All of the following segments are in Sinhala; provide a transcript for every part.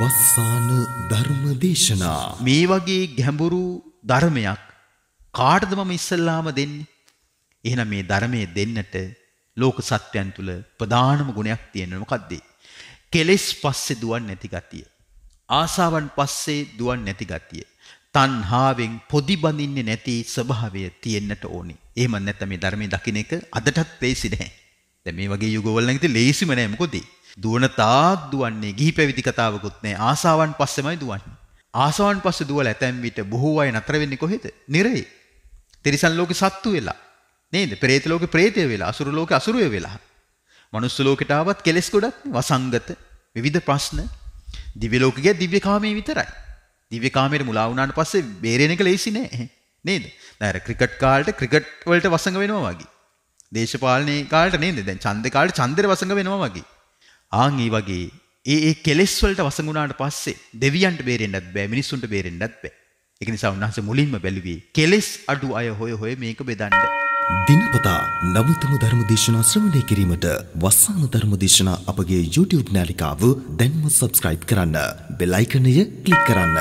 වස්සාන ධර්ම දේශනා මේ වගේ ගැඹුරු ධර්මයක් කාටද මම ඉස්සල්ලාම දෙන්නේ එහෙනම් මේ ධර්මයේ දෙන්නට ලෝක සත්‍යයන් තුල ප්‍රධානම ගුණයක් තියෙනවා මොකද්ද කෙලෙස් පස්සේ දුවන් නැති ගතිය ආසාවන් පස්සේ දුවන් නැති ගතිය තණ්හාවෙන් පොදි බඳින්නේ නැති ස්වභාවය තියෙන්නට ඕනේ එහෙම නැත්නම් මේ ධර්මයේ දකින්න එක අදටත් ලේසි නැහැ දැන් මේ වගේ යුගවල නම් ඉතින් ලේසිම නෑ මොකද ඒ දුවන තාක් දුවන්නේ ගිහි පැවිදි කතාවකුත් නෑ ආසාවන් පස්සෙමයි දුවන්නේ. ආසාවන් පස්සේ දුවලා ඇතැම් විට බොහෝ අය නතර වෙන්නේ කොහෙද? නිරේ. තිරිසන් ලෝකේ සත්තු වෙලා. නේද? പ്രേත ලෝකේ പ്രേතය වෙලා, අසුර ලෝකේ අසුරය වෙලා. මනුස්ස ලෝකයට ආවත් කෙලස් ගොඩක් වසංගත විවිධ ප්‍රශ්න. දිව්‍ය ලෝකයේ දිව්‍ය කාමයේ විතරයි. දිව්‍ය කාමයට මුලා වුණාට පස්සේ බේරෙන එක ලේසි නෑ. නේද? දැන් අර ක්‍රිකට් කාලට ක්‍රිකට් වලට වසංග වෙනවා වගේ. දේශපාලනේ කාලට නේද? දැන් ඡන්දේ කාලට ඡන්දේ වසංග වෙනවා වගේ. ආන් ඒ වගේ ඒ ඒ කෙලෙස් වලට වසඟුණාට පස්සේ දෙවියන්ට බේරෙන්නත් බෑ මිනිස්සුන්ට බේරෙන්නත් බෑ. ඒක නිසා උන්වහන්සේ මුලින්ම බැලුවේ කෙලෙස් අඩු අය හොය හොය මේක බෙදන්න. දිනපතා නවතම ධර්ම දේශනා ශ්‍රවණය කිරීමට වස්සාන ධර්ම දේශනා අපගේ YouTube නාලිකාව දැන්ම subscribe කරන්න. බෙල් අයිකනය ක්ලික් කරන්න.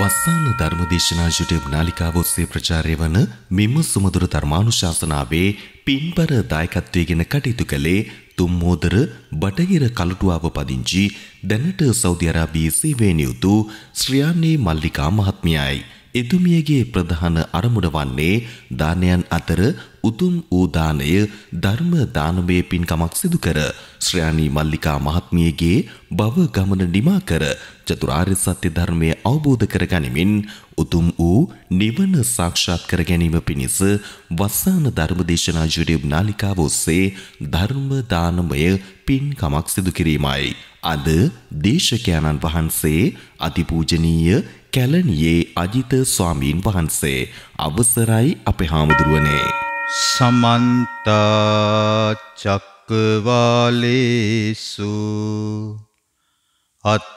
වස්සාන ධර්ම දේශනා YouTube නාලිකාව ඔස්සේ ප්‍රචාරය වන මෙම සුමధుර ධර්මානුශාසනාවේ පින්බර දායකත්වයේගෙන කටයුතු කළේ තුම්මෝදර බටහිර කලටුවාව පදිංචි දැනට සෞදි අරාබියේ සේවයෙන් යුතු ශ්‍රියාන්නේ මල්ලිකා මහත්මියයි. එතුමියගේ ප්‍රධාන අරමුණ වන්නේ දානයන් අතර උතුම් වූ දානය ධර්ම දානමය පින්කමක් සිදු කර ශ්‍රයානී මල්ලිකා මහත්මියගේ භව ගමන නිමා කර චතුරාර්ය සත්‍ය ධර්මය අවබෝධ කරගනිමින් උතුම් වූ නිවන සාක්ෂාත් කර ගැනීම පිණිස වස්සාන ධර්මදේශනා YouTube නාලිකාව ඔස්සේ ධර්ම දානමය පින්කමක් සිදු කිරීමයි. අද දේශකයන්න් වහන්සේ අතිපූජනීය කැලණියේ අජිත ස්වාමීන් වහන්සේ අවසරයි අපේ හාමුදුරුවනේ. සමන්ත චක්කවාලේසු අත්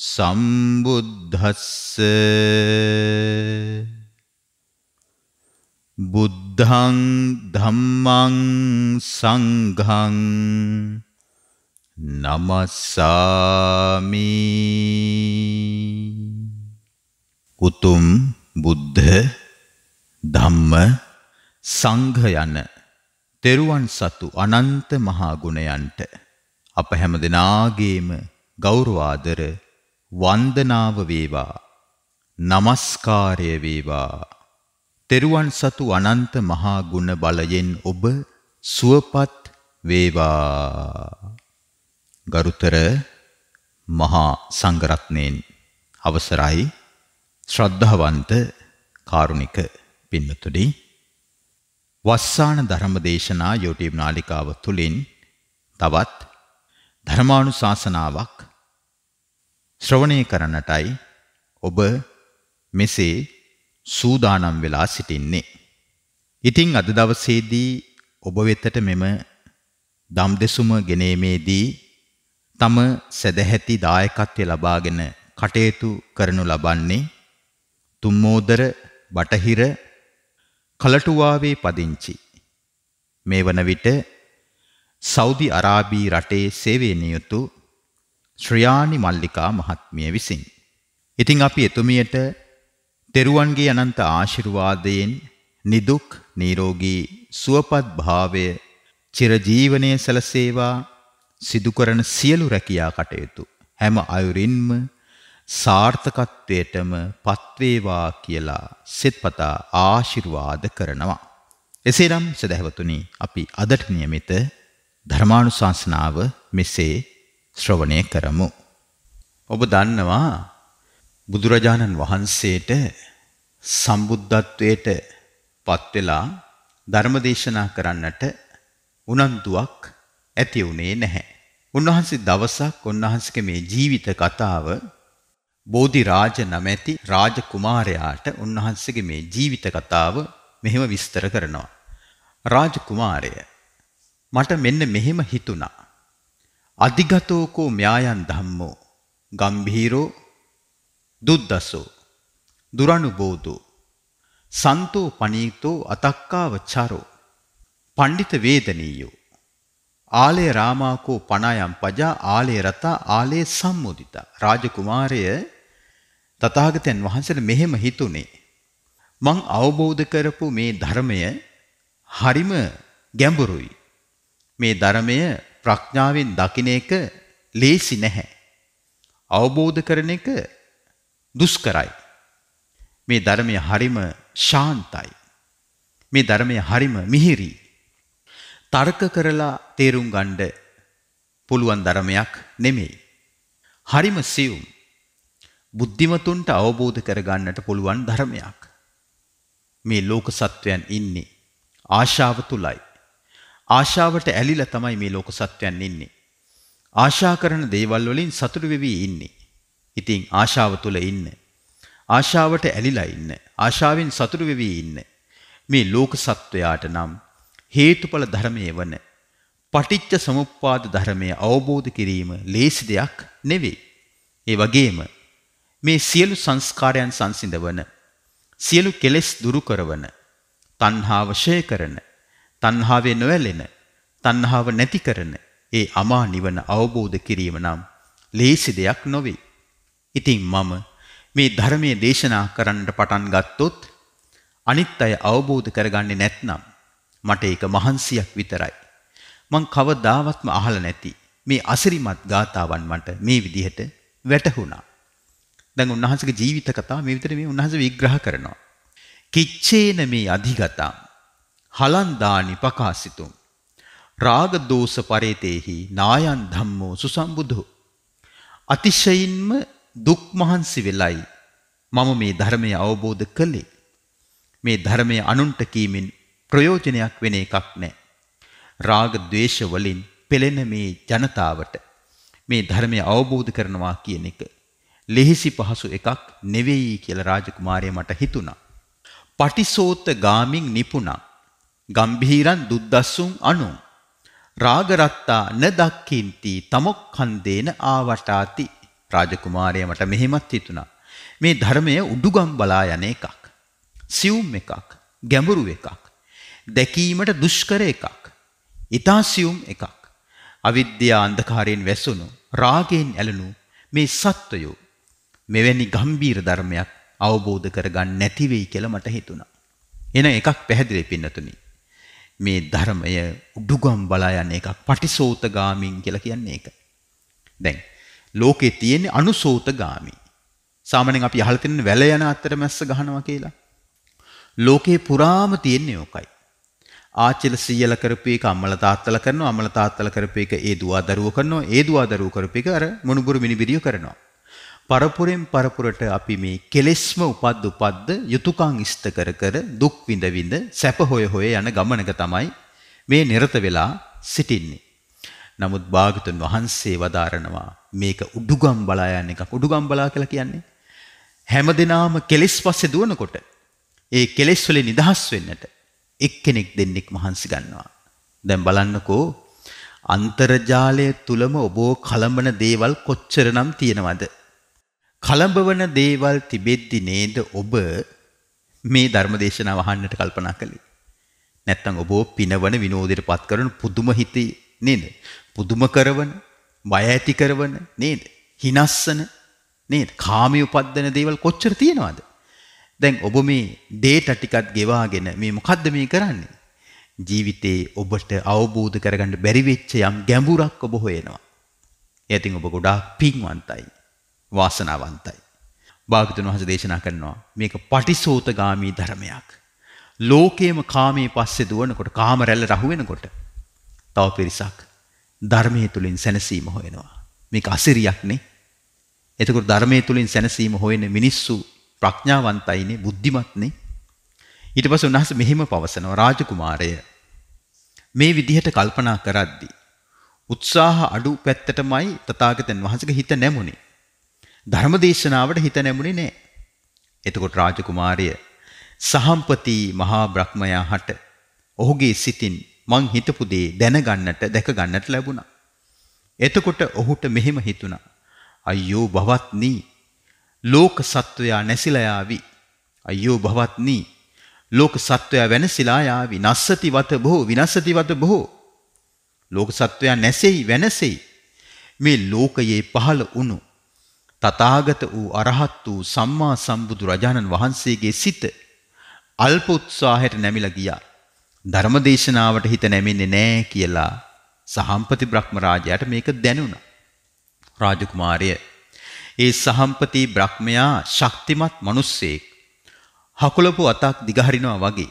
සම්බුද්ධස්ස බුද්ධං ධම්මං සංඝං නමස්සාමි උතුම් බුද්ධ ධම්ම සංඝ යන තෙරුවන් සතු අනන්ත මහා ගුණයන්ට අප හැම දෙනාගේම ගෞරවාදර වන්දනාව වේවා নমස්කාරය වේවා තෙරුවන් සතු අනන්ත මහා ගුණ බලයෙන් ඔබ සුවපත් වේවා ගරුතර මහා සංඝරත්නයෙන් අවසරයි ශ්‍රද්ධාවන්ත කාරුණික පින්නතුනි වස්සාන ධර්මදේශනා YouTube නාලිකාව තුලින් තවත් ධර්මානුශාසනාවක් ශ්‍රවණය කරන්නටයි ඔබ මෙසේ සූදානම් වෙලා සිටින්නේ. ඉතිං අද දවසේදී ඔබ වෙතට මෙම දම් දෙසුම ගෙනීමේදී තම සැදැහැති දායකත්වය ලබාගෙන කටයුතු කරනු ලබන්නේ තුම්මෝදර බටහිර කලටුවාවේ පදිංචි මේ වන විට සෞදි අරාබී රටේ සේවය නියුතු ශ්‍රයානි මල්ලිකා මහත්මිය විසින්. ඉතින් අපි එතුමියට තෙරුවන්ගේ අනන්ත ආශිර්වාදයෙන් නිදුක් නීරෝගී සුවපත් භාවය චිරජීවනයේ සැලසේවා සිදුකරන සියලු රැකියා කටයුතු හැම අයුරින්ම සාර්ථකත්වයටම පත්වේවා කියලා සෙත්පතා ආශිර්වාද කරනවා. එසේනම් සදැහැවතුනි අපි අදට නියමිත ධර්මානුශාසනාව මෙසේ ශ්‍රවණය කරමු. ඔබ දන්නවා බුදුරජාණන් වහන්සේට සම්බුද්ධත්වයට පත් වෙලා ධර්මදේශනා කරන්නට උනන්දුවක් ඇති වුණේ නැහැ. උන්වහන්සේ දවසක් උන්වහන්සේගේ මේ ජීවිත කතාව බෝධි රාජ නැමැති රාජකුමාරයාට උන්වහන්සේගේ මේ ජීවිත කතාව මෙහෙම විස්තර කරනවා. රාජකුමාරය මට මෙන්න මෙහෙම හිතුණා. අධිගතෝකෝ ම්‍යායන් ධම්මෝ ගම්භීරෝ දුද්දසෝ දුරනුබෝධෝ සන්තෝ පනීතෝ අතක්කාව චරෝ පණ්ඩිත වේදනීයෝ ආලේ රාමාකෝ පණායම් පජා ආලේ රතා ආලේ සම්මුදිතා රාජකුමාරය තථාගතයන් වහන්සේට මෙහෙම හිතුනේ මං අවබෝධ කරපු මේ ධර්මය හරිම ගැඹුරුයි මේ ධර්මය ප්‍රඥාවෙන් දකින එක ලේසි නැහැ. අවබෝධ කරන එක දුෂ්කරයි. මේ ධර්මය හරිම ශාන්තයි. මේ ධර්මය හරිම මිහිරි. තර්ක කරලා තේරුම් ගන්න පුළුවන් ධර්මයක් නෙමෙයි. හරිම සියුම්. බුද්ධිමතුන්ට අවබෝධ කරගන්නට පුළුවන් ධර්මයක්. මේ ලෝක සත්වයන් ඉන්නේ ආශාව තුලයි. ආශාවට ඇලිලා තමයි මේ ලෝක සත්‍යයන් ඉන්නේ. ආශා කරන දේවල් වලින් සතුටු වෙවි ඉන්නේ. ඉතින් ආශාව තුල ඉන්න. ආශාවට ඇලිලා ඉන්න. ආශාවෙන් සතුටු වෙවි ඉන්න. මේ ලෝක සත්වයාට නම් හේතුඵල ධර්මයේ වන පටිච්ච සමුප්පාද ධර්මය අවබෝධ කිරීම ලේසි දෙයක් නෙවෙයි. ඒ වගේම මේ සියලු සංස්කාරයන් සංසිඳවන සියලු කෙලෙස් දුරු කරවන තණ්හාව ෂය කරන තණ්හාවේ නොඇලෙන තණ්හාව නැති කරන ඒ අමා නිවන අවබෝධ කිරීම නම් ලේසි දෙයක් නොවේ. ඉතින් මම මේ ධර්මයේ දේශනා කරන්නට පටන් ගත්තොත් අනිත් අය අවබෝධ කරගන්නේ නැත්නම් මට ඒක මහන්සියක් විතරයි. මං කවදාවත්ම අහලා නැති මේ අසිරිමත් ගාතාවන් මට මේ විදිහට වැටහුණා. දැන් උන්වහන්සේගේ ජීවිත කතාව මේ විදිහට මේ උන්වහන්සේ විග්‍රහ කරනවා. කිච්චේන මේ අධිගතම් හලන්දානි පකාසිතුම් රාග දෝෂ පරේතේහි නායන් ධම්මෝ සුසම්බුදු අතිශයින්ම දුක් මහන්සි වෙලයි මම මේ ධර්මය අවබෝධ කළේ මේ ධර්මය අනුන්ට කීමෙන් ප්‍රයෝජනයක් වෙන එකක් නැහැ රාග ద్వේෂ වලින් පෙළෙන මේ ජනතාවට මේ ධර්මය අවබෝධ කරනවා කියන එක ලිහිසි පහසු එකක් නෙවෙයි කියලා රාජකුමාරයා මට හිතුණා පටිසෝත ගාමින් නිපුණා ගම්භීරන් දුද්දස්සුන් අනු රාගරත්තා නදක්කින්ති තමොක්ඛන්දේන ආවටාති රාජකුමාරයා මට මෙහෙමත් හිතුණා මේ ධර්මය උඩුගම් බලා යන එකක් සියුම් එකක් ගැඹුරු එකක් දැකීමට දුෂ්කර එකක් ඊතා සියුම් එකක් අවිද්‍යා අන්ධකාරයෙන් වැසුණු රාගයෙන් ඇලුණු මේ සත්වයෝ මෙවැනි ගම්බීර ධර්මයක් අවබෝධ කරගන්න නැති වෙයි කියලා මට හිතුණා එන එකක් පැහැදිලි පින්නතුනි මේ ධර්මය උඩුගම් බලා යන එකක් පටිසෝතගාමින් කියලා කියන්නේ ඒක. දැන් ලෝකේ තියෙන අනුසෝතගාමි. සාමාන්‍යයෙන් අපි අහලා තියෙන වැල යන අතරමැස්ස ගහනවා කියලා. ලෝකේ පුරාම තියෙන්නේ ඕකයි. ආච්චිල සීයල කරපු එක අම්මල තාත්තලා කරනවා අම්මල තාත්තලා කරපු එක ඒ දුවා දරුවෝ කරනවා ඒ දුවා දරුවෝ කරපු එක අර මොනුගුරු මිනිබිරියෝ කරනවා. පරපුරෙන් පරපුරට අපි මේ කෙලෙස්ම උපද්ද උපද්ද යුතුයකම් ඉෂ්ට කර කර දුක් විඳ විඳ සැප හොය හොය යන ගමනක තමයි මේ නිරත වෙලා සිටින්නේ. නමුත් භාගතුන් වහන්සේ වදාරනවා මේක උඩුගම් බලා යන එකක්. උඩුගම් බලා කියලා කියන්නේ හැමදෙනාම කෙලෙස් පස්සේ දුවනකොට ඒ කෙලෙස් වලින් නිදහස් වෙන්නට එක්කෙනෙක් දෙන්නෙක් මහන්සි ගන්නවා. දැන් බලන්නකෝ අන්තර්ජාලය තුලම ඔබව කලඹන දේවල් කොච්චරනම් තියෙනවද? කලඹවන දේවල් තිබෙද්දි නේද ඔබ මේ ධර්මදේශනාව අහන්නට කල්පනා කළේ. නැත්තම් ඔබ පිනවන විනෝදයට පත් කරන පුදුම හිතේ නේද? පුදුම කරවන, බය ඇති කරවන නේද? හිනස්සන නේද? කාමී උපද්දන දේවල් කොච්චර තියෙනවද? දැන් ඔබ මේ ඩේටා ටිකත් ගෙවාගෙන මේ මොකද්ද මේ කරන්නේ? ජීවිතේ ඔබට අවබෝධ කරගන්න බැරි වෙච්ච යම් ගැඹුරක් ඔබ හොයනවා. ඒ ඉතින් ඔබ ගොඩාක් පිංවන්තයි. වාසනාවන්තයි. භාගතුන් වහස දේශනා කරනවා මේක පටිසෝතගාමී ධර්මයක්. ලෝකයේම කාමයේ පස්සේ දුවනකොට කාම රැල්ල රහු වෙනකොට තව පිරිසක් ධර්මයේ තුලින් සැනසීම හොයනවා. මේක අසිරියක් නේ. එතකොට ධර්මයේ තුලින් සැනසීම හොයන මිනිස්සු ප්‍රඥාවන්තයිනේ බුද්ධිමත්නේ. ඊට පස්සේ උන්වහන්සේ මෙහිම පවසනවා රාජකුමාරය මේ විදිහට කල්පනා කරද්දී උත්සාහ අඩු පැත්තටමයි තථාගතයන් වහන්සේගේ හිත නැමුනේ. ධර්මදේශනාවට හිත නැමුණේ නෑ. එතකොට රාජකුමාරය සහම්පති මහා බ්‍රහ්මයා හට ඔහුගේ සිතින් මං හිතපු දේ දැනගන්නට දැකගන්නට ලැබුණා. එතකොට ඔහුට මෙහෙම හිතුණා. අයියෝ භවත්නි ලෝක සත්වයා නැසිලා යාවි. අයියෝ භවත්නි ලෝක සත්වයා වෙනසිලා යාවි. නස්සති වත බොහෝ විනස්සති වත බොහෝ. ලෝක සත්වයා නැසෙයි වෙනසෙයි. මේ ලෝකයේ පහළ වුණු තථාගත වූ අරහත් වූ සම්මා සම්බුදු රජාණන් වහන්සේගේ සිත අල්ප උත්සාහයට නැමිලා ගියා. ධර්මදේශනාවට හිත නැමෙන්නේ නැහැ කියලා සහම්පති බ්‍රහ්මරාජයාට මේක දැනුණා. රාජකුමාරය ඒ සහම්පති බ්‍රහ්මයා ශක්තිමත් මිනිස්සෙක්. හකුලපු අතක් දිගහරිනවා වගේ.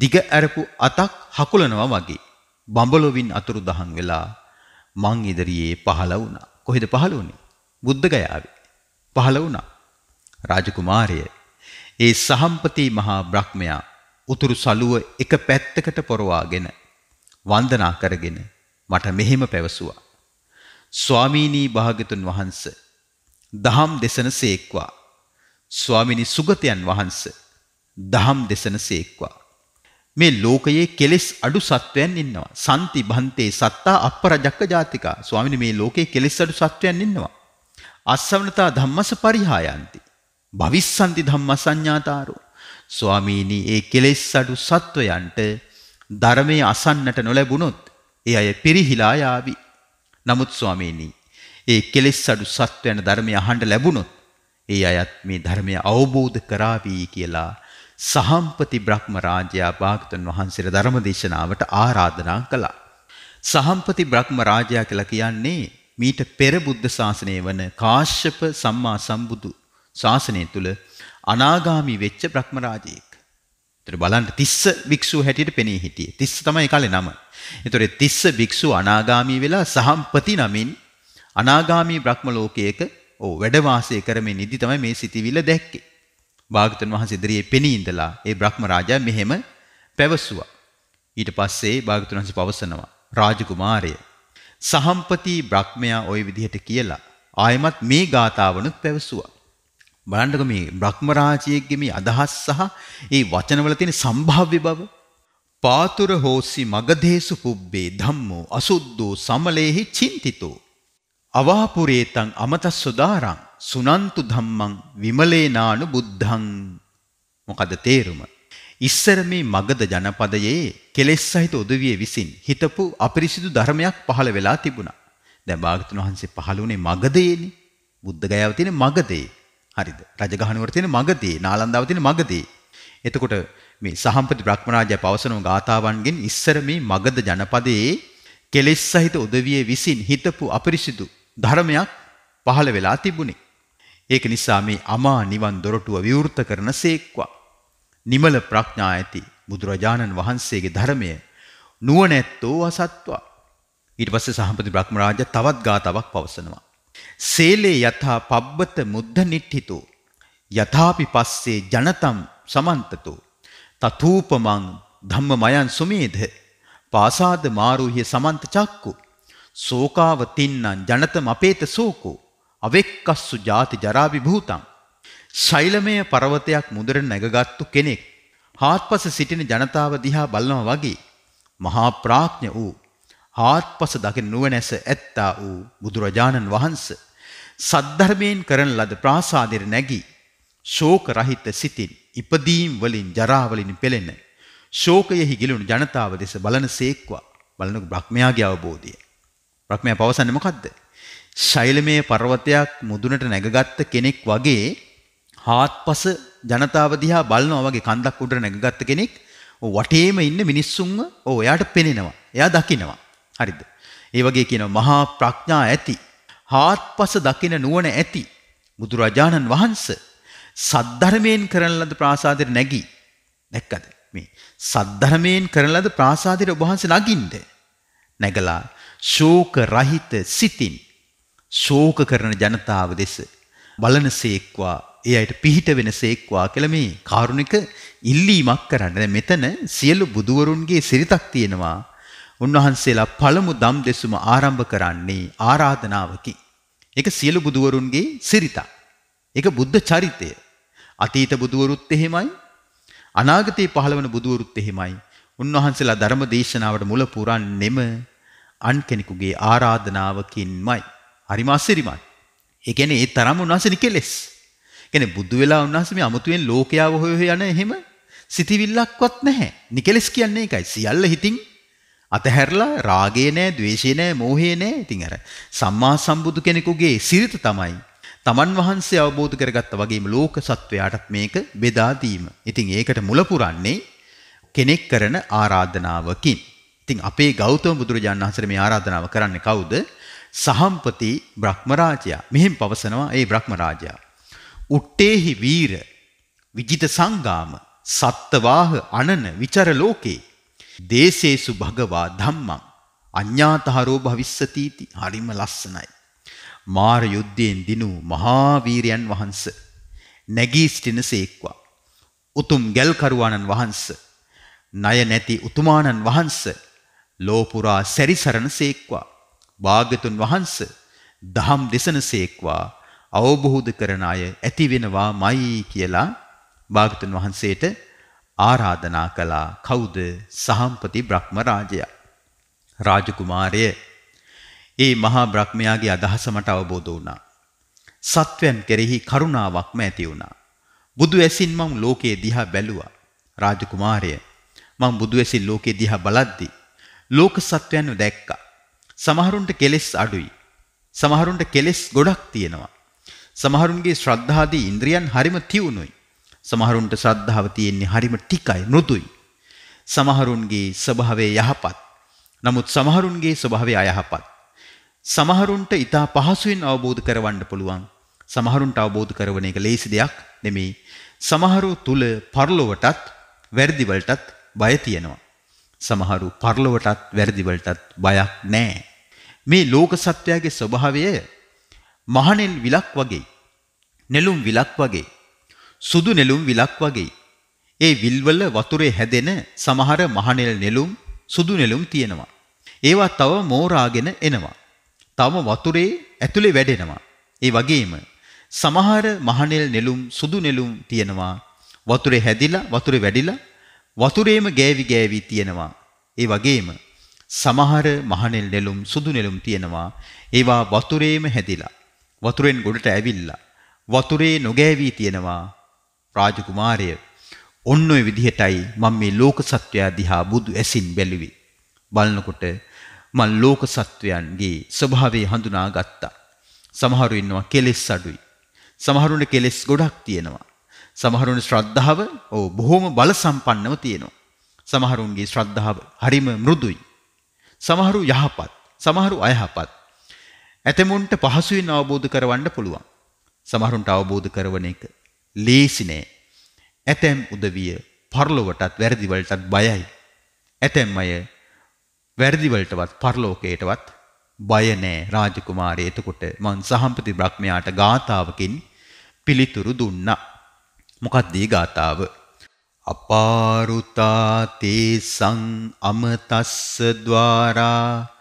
දිග ඇරපු අතක් හකුලනවා වගේ. බඹලොවින් අතුරුදහන් වෙලා මං ඉදිරියේ පහළ වුණා. කොහෙද පහළ වුණේ? බුද්ධගයාවේ පහළ වුණා. රාජකුමාරය ඒ සහම්පති මහා බ්‍රහ්මයා උතුරු සලුව එක පැත්තකට පොරවාගෙන වන්දනා කරගෙන මට මෙහෙම පැවසුවා. ස්වාමීනී භාගතුන් වහන්ස දහම් දෙසන සේක්වා. ස්වාමිනි සුගතයන් වහන්ස දහම් දෙසන සේක්වා. මේ ලෝකයේ කෙලෙස් අඩු සත්වයන් ඉන්නවා. සන්ති භන්තේ සත්තා අපරජක්ක ජාතිකා. ස්වාමිනී මේ ලෝකයේ කෙලෙස් අඩු සත්වයන් ඉන්නවා. අස්සවනතා ධම්මස පරිහායන්ති. භවිස්සන්ති ධම්මසඤ්ඤාතාරෝ. ස්වාමීනි ඒ කෙලෙස් අඩු සත්වයන්ට ධර්මයේ අසන්නට නොලැබුණොත් ඒ අය පිරිහිලා යාවි. නමුත් ස්වාමීනි ඒ කෙලෙස් අඩු සත්වයන් ධර්මය අහන්න ලැබුණොත් ඒ අයත් මේ ධර්මය අවබෝධ කරાવી කියලා සහම්පති බ්‍රහ්ම රාජයා භාගතුන් වහන්සේ ධර්ම දේශනාවට ආරාධනා කළා. සහම්පති බ්‍රහ්ම රාජයා කියලා කියන්නේ මීට පෙර බුද්ධ ශාසනය වන කාශ්‍යප සම්මා සම්බුදු ශාසනය තුල අනාගාමි වෙච්ච බ්‍රහ්මරාජයෙක්. ඒතර බලන්න 30 වික්ෂු හැටියට පෙනී හිටියේ. 30 තමයි කාලේ නම. ඒතර 30 වික්ෂු අනාගාමි වෙලා සහම්පති නමින් අනාගාමි බ්‍රහ්ම ලෝකයක ඔව් වැඩ වාසය කරමින් ඉදි තමයි මේ සිටිවිල දැක්කේ. භාගතුන් වහන්සේ ඉදිරියේ පෙනී ඉඳලා ඒ බ්‍රහ්මරාජා මෙහෙම පැවසුවා. ඊට පස්සේ භාගතුන් වහන්සේ පවසනවා රාජකුමාරයා සහම්පති බ්‍රහ්මයා ওই විදිහට කියලා ආයමත් මේ ගාතාවනුත් පැවසුවා. බලන්නක මේ බ්‍රහ්ම රාජ්‍යයේ මේ අදහස් සහ ඒ වචනවල තියෙන සම්භාව්‍ය බව පාතුර හෝසි මගධේසු පුබ්බේ ධම්මෝ අසුද්ධෝ සමලේහි චින්තිතෝ අවාපුරේතං අමතස්සුදාරං සුනන්තු ධම්මං විමලේනානු බුද්ධං මොකද තේරුම ඉස්සර මේ මගද ජනපදයේ කෙලෙස් සහිත උදවිය විසින් හිතපු අපිරිසිදු ධර්මයක් පහළ වෙලා තිබුණා. දැන් භාගතුන් වහන්සේ පහළ වුණේ මගදේනේ. බුද්ධ ගයාව තියෙන මගදේ. හරිද? රජගහනුවර තියෙන මගදේ, නාලන්දාව තියෙන මගදේ. එතකොට මේ සහම්පති බ්‍රහ්මරාජයා පවසන ගාථාවන්ගෙන් ඉස්සර මේ මගද ජනපදයේ කෙලෙස් සහිත උදවිය විසින් හිතපු අපිරිසිදු ධර්මයක් පහළ වෙලා තිබුණේ. ඒක නිසා මේ අමා නිවන් දොරටුව විවෘත කරන සේක්වා නිමල ප්‍රඥා ඇති බුදුරජාණන් වහන්සේගේ ධර්මය නුවණැත්තෝ අසත්වා. ඊට පස්සේ සහම්පති බ්‍රහ්මරාජ තවත් ගාතාවක් පවසනවා. සේලේ යථා පබ්බත මුද්ධ නිට්ඨිතෝ යථාපි පස්සේ ජනතම් සමන්තතෝ තතූපමං ධම්මමයන් සුමේධ පාසාද මාරුහ්‍ය සමන්ත චක්කු සෝකාව තින්නං ජනතම අපේත සෝකෝ අවෙක්කස්සු ජාති ජරාවිභූතං ශෛලමය පර්වතයක් මුදුරට නැගගත්තු කෙනෙක් හාත්පස සිටින ජනතාව දිහා බලනවා වගේ මහා ප්‍රඥ වූ හාත්පස දකින නුවණැස ඇත්තා වූ බුදුරජාණන් වහන්සේ සද්ධර්මයෙන් කරන ලද ප්‍රාසාදෙර නැගී ශෝක රහිත සිතින් ඉපදීම් වලින් ජරා වලින් පෙළෙන ශෝකයෙහි ගිලුණු ජනතාව දෙස බලනසේක්වා බලනු බ්‍රහ්මයාගේ අවබෝධය බ්‍රහ්මයා පවසන්නේ මොකද්ද ශෛලමය පර්වතයක් මුදුනට නැගගත්ත කෙනෙක් වගේ හාත්පස ජනතාව දිහා බලනවා වගේ කන්දක් උඩට නැගගත්ත කෙනෙක් වටේම ඉන්න මිනිස්සුන්ව ඕ එයාට පෙනෙනවා. එයා දකිනවා. හරිද? ඒ වගේ කියනවා මහා ප්‍රඥා ඇති. හාත්පස දකින නුවණ ඇති. බුදුරජාණන් වහන්සේ සද්ධර්මයෙන් කරන ලද ප්‍රාසාදයට නැගී දැක්කද මේ සද්ධර්මයෙන් කරන ලද ප්‍රාසාදයට ඔබ වහන්සේ නගින්ද නැගලා ශෝක රහිත සිතින් ශෝක කරන ජනතාව දෙස බලනසේක්වා ඒ අයට පිහිට වෙනසේක්වා කියලා මේ කාරුණික ඉල්ලීමක් කරන්න. දැන් මෙතන සියලු බුදුවරුන්ගේ සිරිතක් තියෙනවා. උන්වහන්සේලා පළමු දම් දෙසුම ආරම්භ කරන්නේ ආරාධනාවකි. ඒක සියලු බුදුවරුන්ගේ සිරිතක්. ඒක බුද්ධ චරිතය. අතීත බුදුවරුත් එහෙමයි. අනාගතයේ පහළවන බුදුවරුත් එහෙමයි. උන්වහන්සේලා ධර්ම දේශනාවට මුල පුරන්නෙම අන් කෙනෙකුගේ ආරාධනාවකින්මයි. හරිම අසිරිමත්. ඒ කියන්නේ ඒ තරම් උන්වහන්සේ නිකෙලස්. කියන්නේ බුදු වෙලා උන්වහන්සේ මේ අමුතුවෙන් ලෝකයාව හොය හොය යන එහෙම සිතිවිල්ලක්වත් නැහැ. නිකලස් කියන්නේ ඒකයි. සියල්ල හිතින් අතහැරලා රාගේ නැහැ, ద్వේෂේ නැහැ, මෝහේ නැහැ. ඉතින් අර සම්මා සම්බුදු කෙනෙකුගේ සිරිත තමයි තමන් වහන්සේ අවබෝධ කරගත්තා වගේම ලෝක සත්වයාටත් මේක බෙදා දීම. ඉතින් ඒකට මුල පුරන්නේ කෙනෙක් කරන ආරාධනාවකින්. ඉතින් අපේ ගෞතම බුදුරජාණන් වහන්සේ මේ ආරාධනාව කරන්නේ කවුද? සහම්පති බ්‍රහ්මරාජයා. මෙහිම් පවසනවා ඒ බ්‍රහ්මරාජයා. උට්ටේහි වීර විජිත සංගාම සත්තවාහ අනන විචර ලෝකේ දේශේසු භගවා ධම්මං අඤ්ඤාතහරෝ භවිස්සතිති හරිම ලස්සනයි මාර යුද්ධයෙන් දිනූ මහා වීරයන් වහන්ස නැගී සිටිනසේක්වා උතුම් ගැල්කරුවාණන් වහන්ස ණය නැති උතුමාණන් වහන්ස ලෝපුරා සැරිසරණසේක්වා වාගතුන් වහන්ස දහම් දෙසනසේක්වා අවබෝධ කරන අය ඇති වෙනවා මයි කියලා භාගතුන් වහන්සේට ආරාධනා කළා කවුද සහම්පති බ්‍රහ්මරාජයා රාජකුමාරය ඒ මහා බ්‍රහ්මයාගේ අදහස මට අවබෝධ වුණා සත්වයන් කෙරෙහි කරුණාවක්ම ඇති වුණා බුදු ඇසින් මම ලෝකයේ දිහා බැලුවා රාජකුමාරය මම බුදු ඇසින් ලෝකයේ දිහා බලද්දී ලෝක සත්වයන්ව දැක්කා සමහරුන්ට කෙලෙස් අඩුයි සමහරුන්ට කෙලෙස් ගොඩක් තියෙනවා සමහරුන්ගේ ශ්‍රද්ධාදී ඉන්ද්‍රියන් හරිම තියුණුයි. සමහරුන්ට ශ්‍රද්ධාව තියෙන්නේ හරිම ටිකයි, මෘදුයි. සමහරුන්ගේ ස්වභාවය යහපත්. නමුත් සමහරුන්ගේ ස්වභාවය අයහපත්. සමහරුන්ට ඊටා පහසුවෙන් අවබෝධ කරවන්න පුළුවන්. සමහරුන්ට අවබෝධ කරවන එක ලේසි දෙයක් නෙමෙයි. සමහරු තුල පරලොවටත් වැරදි වලටත් බය තියෙනවා. සමහරු පරලොවටත් වැරදි වලටත් බයක් නැහැ. මේ ලෝක සත්‍යයේ ස්වභාවය මහනෙල් විලක් වගේ. නෙළුම් විලක් වගේ. සුදු නෙළුම් විලක් වගේ. ඒ විල්වල වතුරේ හැදෙන සමහර මහනෙල් නෙළුම් සුදු නෙළුම් තියෙනවා. ඒවා තව මෝරාගෙන එනවා. තවම වතුරේ ඇතුලේ වැඩෙනවා. ඒ වගේම සමහර මහනෙල් නෙළුම් සුදු නෙළුම් තියෙනවා වතුරේ හැදිලා වතුරේ වැඩිලා වතුරේම ගෑවි ගෑවි තියෙනවා ඒ වගේම සමහර මහනෙල් නෙළුම් සුදු නෙළුම් තියෙනවා ඒවා වතුරේම හැදිලා වතුරෙන් ගොඩට ඇවිල්ලා වතුරේ නොගෑවී තියෙනවා රාජකුමාරය ඔන්න ඔය විදිහටයි මම මේ ලෝක සත්වයා දිහා බුදු ඇසින් බැලුවේ බලනකොට මම ලෝක සත්වයන්ගේ ස්වභාවය හඳුනා ගත්තා සමහරු ඉන්නවා කෙලෙස් අඩුයි සමහරුන්ට කෙලෙස් ගොඩක් තියෙනවා සමහරුන්ගේ ශ්‍රද්ධාව ඔව් බොහොම බල සම්පන්නව තියෙනවා සමහරුන්ගේ ශ්‍රද්ධාව හරිම මෘදුයි සමහරු යහපත් සමහරු අයහපත් ඇතමුන්ට පහසුවෙන් අවබෝධ කරවන්න පුළුවන්. සමහරුන්ට අවබෝධ කරවන එක ලේසි නෑ. ඇතැම් උදවිය පරලොවටත් වැරදි වලටත් බයයි. ඇතැම් අය වැරදි වලටවත් පරලෝකයටවත් බය නෑ රාජකුමාරය. එතකොට මං සහම්පති බ්‍රහ්මයාට ගාතාවකින් පිළිතුරු දුන්නා. මොකක්ද ඒ ගාතාව? අපාරුතා තේසං අමතස්ස ద్వාරා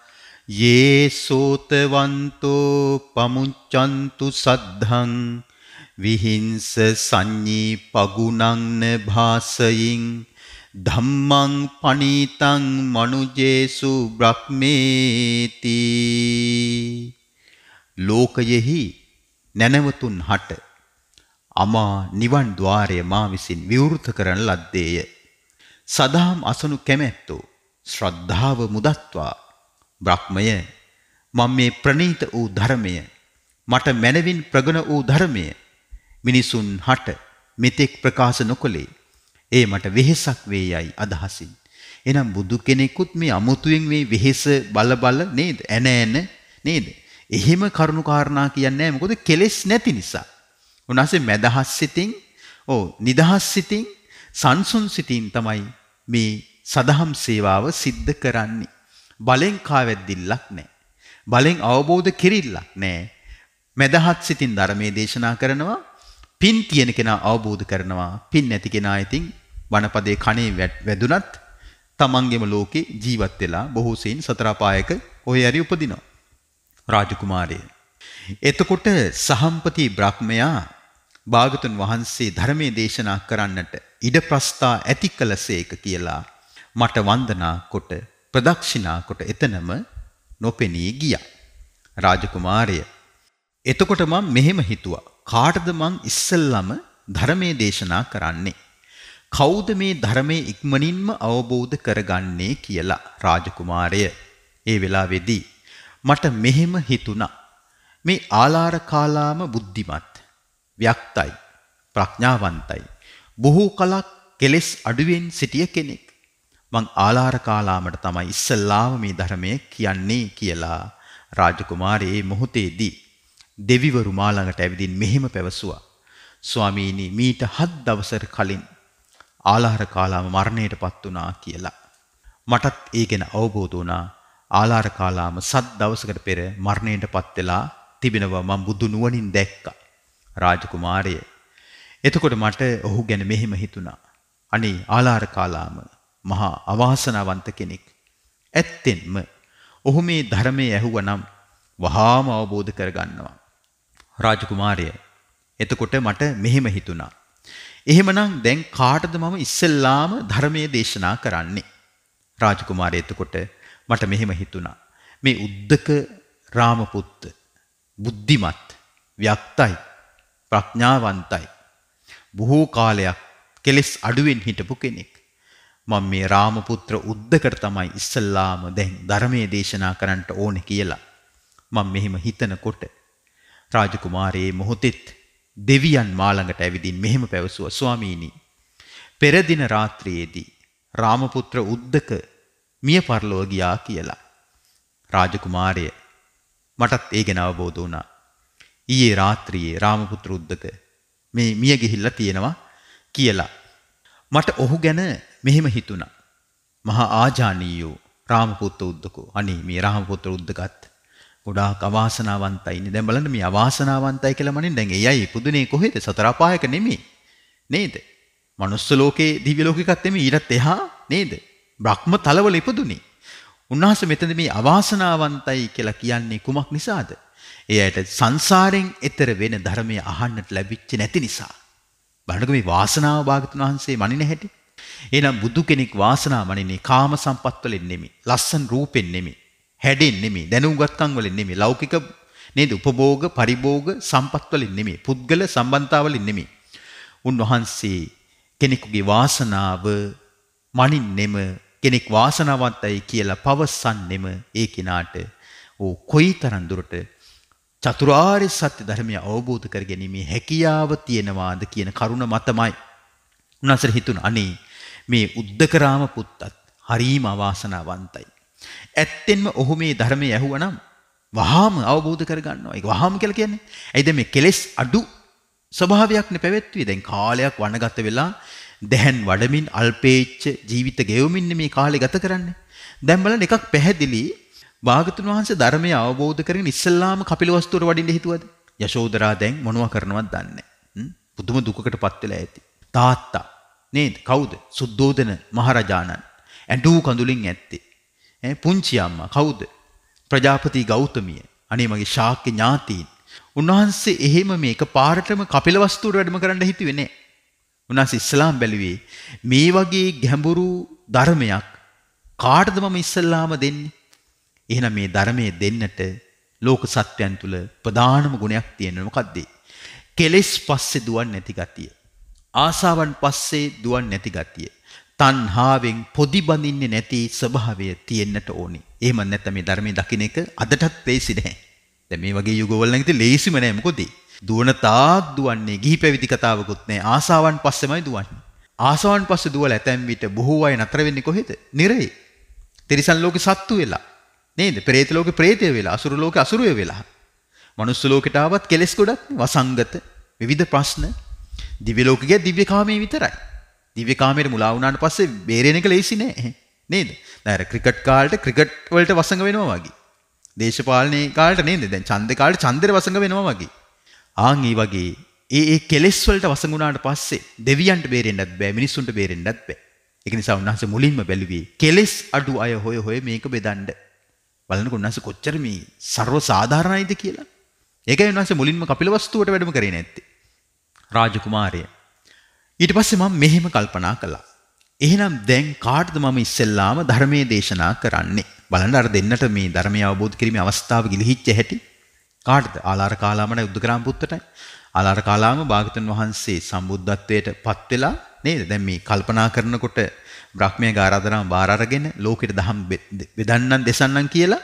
යේ සෝතවන්තෝ පමුච්චන්තු සද්ධං විහිංස සංඤී පගුණංන භාසයින් ධම්මං පනීතං මනුජේසු බ්‍රහ්මේති ලෝකයෙහි නැනවතුන් හට අමා නිවන් ద్వාරය මා විසින් විවෘත කරන ලද්දේය සදාම් අසනු කැමැත්තෝ ශ්‍රද්ධාව මුදත්වා බ්‍රහ්මය මම මේ ප්‍රණීත වූ ධර්මය මට මනවින් ප්‍රගුණ වූ ධර්මය මිනිසුන් හට මෙතෙක් ප්‍රකාශ නොකළේ ඒ මට වෙහෙසක් වේයයි අදහසින් එහෙනම් බුදු කෙනෙකුත් මේ අමුතුවෙන් මේ වෙහෙස බල බල නේද ඇන ඇන නේද එහෙම කරුණු කාරණා කියන්නේ නැහැ මොකද කෙලෙස් නැති නිසා උනාසේ මදහස් සිතින් ඕ නිදහස් සිතින් සංසුන් සිතින් තමයි මේ සදහම් සේවාව සිද්ධ කරන්නේ බලෙන් කාවැද්දිල්ලක් නැහැ. බලෙන් අවබෝධ කිරිල්ලක් නැහැ. මෙදහත් සිතින් ධර්මයේ දේශනා කරනවා. පින් තියෙන කෙනා අවබෝධ කරනවා. පින් නැති කෙනා ඉතින් වනපදේ කණේ වැදුනත් තමන්ගේම ලෝකේ ජීවත් වෙලා බොහෝ සෙයින් සතර පායක ඔය ඇරි උපදිනවා. රාජකුමාරය. එතකොට සහම්පති බ්‍රහ්මයා භාගතුන් වහන්සේ ධර්මයේ දේශනා කරන්නට ඉඩ ප්‍රස්ථා ඇති කළසේක කියලා මට වන්දනා කොට ප්‍රදක්ෂිනා කොට එතනම නොපෙනී ගියා. රාජකුමාරය. එතකොට මම මෙහෙම හිතුවා. කාටද මං ඉස්සෙල්ලම ධර්මයේ දේශනා කරන්නේ? කවුද මේ ධර්මයේ ඉක්මනින්ම අවබෝධ කරගන්නේ කියලා රාජකුමාරය. ඒ වෙලාවේදී මට මෙහෙම හිතුණා. මේ ආලාරකාලාම බුද්ධිමත්, ව්‍යක්තයි, ප්‍රඥාවන්තයි. බොහෝ කලක් කෙලෙස් අඩුවෙන් සිටිය කෙනෙක්. මං ආලාර කාලාමට තමයි ඉස්සල්ලාම මේ ධර්මය කියන්නේ කියලා රාජකුමාරයේ මොහොතේදී දෙවිවරු මා ළඟට ඇවිදින් මෙහෙම පැවසුවා. ස්වාමීනි මීට 7 දවසර කලින් ආලාර කාලාම මරණයටපත් වුණා කියලා. මටත් ඒ ගැන අවබෝධ වුණා. ආලාර කාලාම සත් දවසකට පෙර මරණයටපත් වෙලා තිබෙනවා මම බුදු නුවණින් දැක්කා. රාජකුමාරය. එතකොට මට ඔහු ගැන මෙහෙම හිතුණා. අනේ ආලාර කාලාම මහා අවාසනාවන්ත කෙනෙක්. ඇත්තෙන්ම ඔහු මේ ධර්මයේ ඇහුවනම් වහාම අවබෝධ කරගන්නවා. රාජකුමාරය. එතකොට මට මෙහෙම හිතුණා. එහෙමනම් දැන් කාටද මම ඉස්සෙල්ලාම ධර්මයේ දේශනා කරන්නේ? රාජකුමාරය එතකොට මට මෙහෙම හිතුණා. මේ උද්දක රාමපුත්ත බුද්ධිමත් ව්‍යක්තයි ප්‍රඥාවන්තයි බොහෝ කාලයක් කෙලෙස් අඩුවෙන් හිටපු කෙනෙක්. මම මේ රාමපුත්‍ර උද්දකට තමයි ඉස්සල්ලාම දැන් ධර්මයේ දේශනා කරන්නට ඕනේ කියලා. මම මෙහිම හිතනකොට රාජකුමාරයේ මොහොතෙත් දෙවියන් මා ළඟට ඇවිදින් මෙහෙම පැවසුවා ස්වාමීනි. පෙර දින රාත්‍රියේදී රාමපුත්‍ර උද්දක මිය පරලෝ ගියා කියලා. රාජකුමාරය මටත් ඒ ගැන අවබෝධ වුණා. ඊයේ රාත්‍රියේ රාමපුත්‍ර උද්දක මේ මිය ගිහිල්ලා තියෙනවා කියලා. මට ඔහු ගැන මෙහෙම හිතුණා. මහා ආජානීයෝ රාමපුත්‍ර උද්දකෝ අනේ මේ රාමපුත්‍ර උද්දකත් ගොඩාක් අවාසනාවන්තයි ඉන්නේ. දැන් බලන්න මේ අවාසනාවන්තයි කියලා මනින් දැන් එයයි පුදුනේ කොහෙද? සතර අපායක නෙමෙයි. නේද? මනුස්ස ලෝකේ දිව්‍ය ලෝකයකත් නෙමෙයි ඊටත් එහා නේද? බ්‍රහ්ම තලවල ඉපදුනේ. උන්වහන්සේ මෙතන මේ අවාසනාවන්තයි කියලා කියන්නේ කුමක් නිසාද? එයට සංසාරයෙන් එතර වෙන ධර්මය අහන්නට ලැබිච්ච නැති නිසා. බලන්නකෝ මේ වාසනාව භාගතුන් වහන්සේ මනින හැටි. එහෙනම් බුදු කෙනෙක් වාසනාවමනේ කාම සම්පත් වලින් නෙමෙයි, ලස්සන රූපෙන් නෙමෙයි, හැඩෙන් නෙමෙයි, දැනුගත්කම් වලින් නෙමෙයි, ලෞකික නේද උපභෝග, පරිභෝග සම්පත් වලින් නෙමෙයි, පුද්ගල සම්බන්ධතා වලින් නෙමෙයි. උන්වහන්සේ කෙනෙකුගේ වාසනාව මනින්නෙම කෙනෙක් වාසනාවන්තයි කියලා පවසන්නෙම ඒ කෙනාට ඕ කොයිතරම් දුරට චතුරාර්ය සත්‍ය ධර්මය අවබෝධ කර ගැනීමේ හැකියාව තියනවාද කියන කරුණ මතමයි උන්වහන්සේ හිතුණ අනේ මේ උද්දකරාම පුත්තත් හරීම අවාසනාවන්තයි. ඇත්තෙන්ම ඔහු මේ ධර්මය ඇහුවනම් වහාම අවබෝධ කරගන්නවා. ඒක වහාම කියලා කියන්නේ. ඇයිද මේ කෙලෙස් අඩු ස්වභාවයක්නේ පැවැත්වුවේ. දැන් කාලයක් වනගත වෙලා දැහන් වඩමින් අල්පේච්ච ජීවිත ගෙවමින් මේ කාලේ ගත කරන්නේ. දැන් බලන්න එකක් පැහැදිලි භාගතුන් වහන්සේ ධර්මය අවබෝධ කරගෙන ඉස්සල්ලාම කපිලවස්තුවට වඩින්න හිතුවද? යශෝදරා දැන් මොනවා කරනවද දන්නේ නැහැ. පුදුම දුකකටපත් වෙලා ඇති. තාත්තා නේද? කවුද? සුද්ධෝදන මහරජාණන්. ඇඬූ කඳුලින් ඇත්තේ. ඈ පුංචි අම්මා කවුද? ප්‍රජාපති ගෞතමිය. අනේ මගේ ශාක්‍ය ඥාතීන්. උන්වහන්සේ එහෙම මේක පාරටම කපිලවස්තුවට වැඩම කරන්න හිතුවේ නෑ. උන්වහන්සේ ඉස්ලාම් බැලුවේ මේ වගේ ගැඹුරු ධර්මයක් කාටද මම ඉස්සල්ලාම දෙන්නේ? එහෙනම් මේ ධර්මයේ දෙන්නට ලෝක සත්‍යයන් තුල ප්‍රධානම ගුණයක් තියෙනවා මොකද්ද? කෙලෙස් පස්සේ දුවන්නේ නැති ගතිය. ආසාවන් පස්සේ දුවන් නැති ගතිය. තණ්හාවෙන් පොදි බඳින්නේ නැති ස්වභාවය තියෙන්නට ඕනි. එහෙම නැත්නම් මේ ධර්මයේ දකින්න එක අදටත් ලේසි නැහැ. දැන් මේ වගේ යුගවල නම් ඉතින් ලේසිම නැහැ මොකද? දුවන තාක් දුවන්නේ ගිහි පැවිදි කතාවකුත් නැහැ. ආසාවන් පස්සෙමයි දුවන්නේ. ආසාවන් පස්සේ දුවලා ඇතැම් විට බොහෝ අය නතර වෙන්නේ කොහෙද? නිරේ. තිරිසන් ලෝකේ සත්තු වෙලා. නේද? പ്രേත ලෝකේ പ്രേතය වෙලා, අසුර ලෝකේ අසුරය වෙලා. මනුස්ස ලෝකයට ආවත් කෙලස් ගොඩක් වසංගත විවිධ ප්‍රශ්න දිව්‍ය ලෝකෙ ගිය දිව්‍ය කාමයේ විතරයි. දිව්‍ය කාමයට මුලා වුණාට පස්සේ බේරෙන එක ලේසි නෑ. නේද? දැන් අර ක්‍රිකට් කාලේට ක්‍රිකට් වලට වසඟ වෙනවා වගේ. දේශපාලනයේ කාලේට නේද? දැන් ඡන්දේ කාලේට ඡන්දෙට වසඟ වෙනවා වගේ. ආන් ඒ වගේ ඒ ඒ කෙලෙස් වලට වසඟ වුණාට පස්සේ දෙවියන්ට බේරෙන්නත් බෑ මිනිස්සුන්ට බේරෙන්නත් බෑ. ඒක නිසා උන්වහන්සේ මුලින්ම බැලුවේ කෙලෙස් අඩු අය හොය හොය මේක බෙදන්න. බලනකොට උන්වහන්සේ කොච්චර මේ ਸਰව සාධාරණයිද කියලා. ඒකයි උන්වහන්සේ මුලින්ම කපිලවස්තුවට වැඩම කරේ නැත්තේ. රාජකුමාරය. ඊට පස්සේ මම මෙහෙම කල්පනා කළා. එහෙනම් දැන් කාටද මම ඉස්සෙල්ලාම ධර්මයේ දේශනා කරන්නේ? බලන්න අර දෙන්නට මේ ධර්මය අවබෝධ කිරීමේ අවස්ථාව ගිලිහිච්ච හැටි. කාටද? ආලාර කාලාමණ උද්දග්‍රාම පුත්තටයි. ආලාර කාලාම භාගතුන් වහන්සේ සම්බුද්ධත්වයට පත් වෙලා නේද? දැන් මේ කල්පනා කරනකොට බ්‍රහ්මයාගේ ආරාධනාව බාර අරගෙන ලෝකෙට දහම් බෙදන්නන් දෙසන්නන් කියලා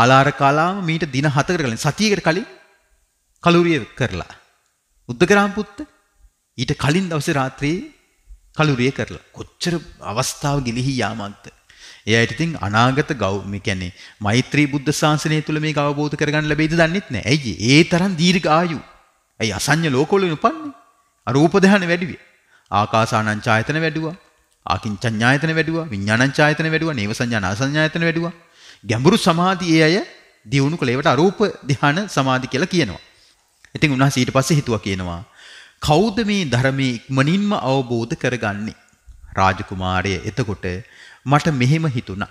ආලාර කාලාම මීට දින 4කට කලින් සතියකට කලින් කලුරිය කරලා උද්දකරාම පුත්ත ඊට කලින් දවසේ රාත්‍රියේ කලුරිය කරලා කොච්චර අවස්ථාව ගිලිහි යාමන්ත. එයාට ඉතින් අනාගත ගෞ මේ කියන්නේ මෛත්‍රී බුද්ධ ශාසනය තුල මේක අවබෝධ කරගන්න ලැබෙයිද දන්නෙත් නෑ. ඇයි ඒ තරම් දීර්ඝ ආයු. ඇයි අසඤ්ඤ ලෝකවල උපන්නේ? අරූප දහන වැඩිවිය. ආකාසානං ඡායතන වැඩිවා. ආකින්චඤ්ඤායතන වැඩිවා. විඥානං ඡායතන වැඩිවා. නේව සංඥා නාසඤ්ඤායතන වැඩිවා. ගැඹුරු සමාධියේ අය දියුණු කළේවට අරූප ධ්‍යාන සමාධි කියලා කියනවා. ඉතින් උන්වහන්සේ ඊට පස්සේ හිතුවා කියනවා කවුද මේ ධර්මයේ ඉක්මනින්ම අවබෝධ කරගන්නේ? රාජකුමාරය එතකොට මට මෙහෙම හිතුණා.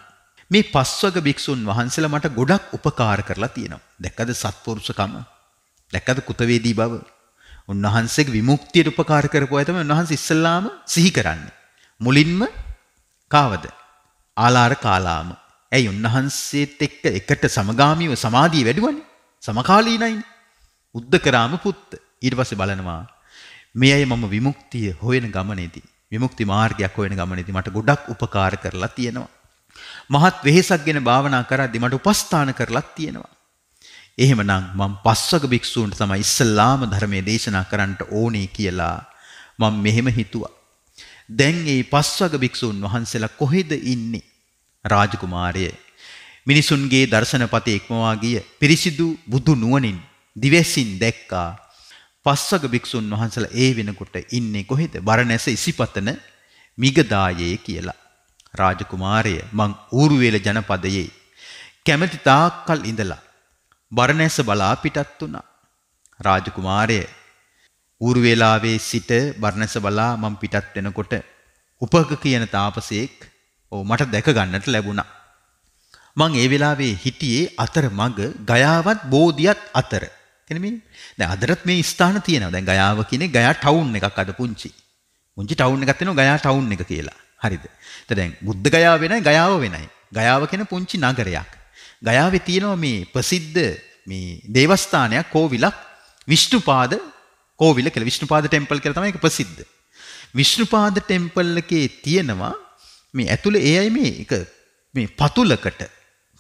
මේ පස්වග භික්ෂුන් වහන්සේලා මට ගොඩක් උපකාර කරලා තියෙනවා. දැක්කද සත්පුරුෂකම? දැක්කද කුතවේදී බව? උන්වහන්සේගේ විමුක්තියට උපකාර කරපු අය තමයි උන්වහන්සේ ඉස්සල්ලාම සිහි කරන්නේ. මුලින්ම කාවද? ආලාර කාලාම. ඇයි උන්වහන්සේත් එක්ක එකට සමගාමීව සමාධිය වැඩිවන්නේ? සමකාලීනයිනේ. උද්දකරාම පුත්ත. ඊට පස්සේ බලනවා මේ අය මම විමුක්තිය හොයන ගමනේදී විමුක්ති මාර්ගයක් හොයන ගමනේදී මට ගොඩක් උපකාර කරලා තියෙනවා. මහත් වෙහෙසක් ගැන භාවනා කරද්දී මට උපස්ථාන කරලා තියෙනවා. එහෙමනම් මම පස්වග භික්ෂූන්ට තමයි ඉස්සල්ලාම ධර්මයේ දේශනා කරන්නට ඕනේ කියලා මම මෙහෙම හිතුවා. දැන් මේ පස්වග භික්ෂූන් වහන්සේලා කොහෙද ඉන්නේ? රාජකුමාරය මිනිසුන්ගේ දර්ශනපතේ ඉක්මවා ගිය පිරිසිදු බුදු නුවණින් දිවසින් දැක්කා පස්වග භික්ෂුන් වහන්සලා ඒ වෙනකොට ඉන්නේ කොහෙද? බරණැස ඉසිපතන මිගදායේ කියලා. රාජකුමාරය මං ඌරුවේල ජනපදයේ කැමැති තාක්කල් ඉඳලා බරණැස බලා පිටත් වුණා. රාජකුමාරය ඌරුවේලාවේ සිට බරණැස බලා මං පිටත් වෙනකොට උපක කියන තාපසයෙක් ඔව් මට දැක ගන්නට ලැබුණා. මං ඒ වෙලාවේ හිටියේ අතරමඟ ගයාවත් බෝධියත් අතර තේරෙන්නේ දැන් අදටත් මේ ස්ථාන තියෙනවා දැන් ගයාව කියන්නේ ගයා ටවුන් එකක් අද පුංචි පුංචි ටවුන් එකක් තියෙනවා ගයා ටවුන් එක කියලා හරිද එතකොට දැන් බුද්ධ ගයාව වෙනයි ගයාව වෙනයි ගයාව කියන පුංචි නගරයක් ගයාවේ තියෙනවා මේ ප්‍රසිද්ධ මේ දේවස්ථානයක් කෝවිලක් විෂ්ණුපාද කෝවිල කියලා විෂ්ණුපාද ටෙම්පල් කියලා තමයි ඒක ප්‍රසිද්ධ විෂ්ණුපාද ටෙම්පල් එකේ තියෙනවා මේ ඇතුලේ ඒ අය මේ එක මේ පතුලකට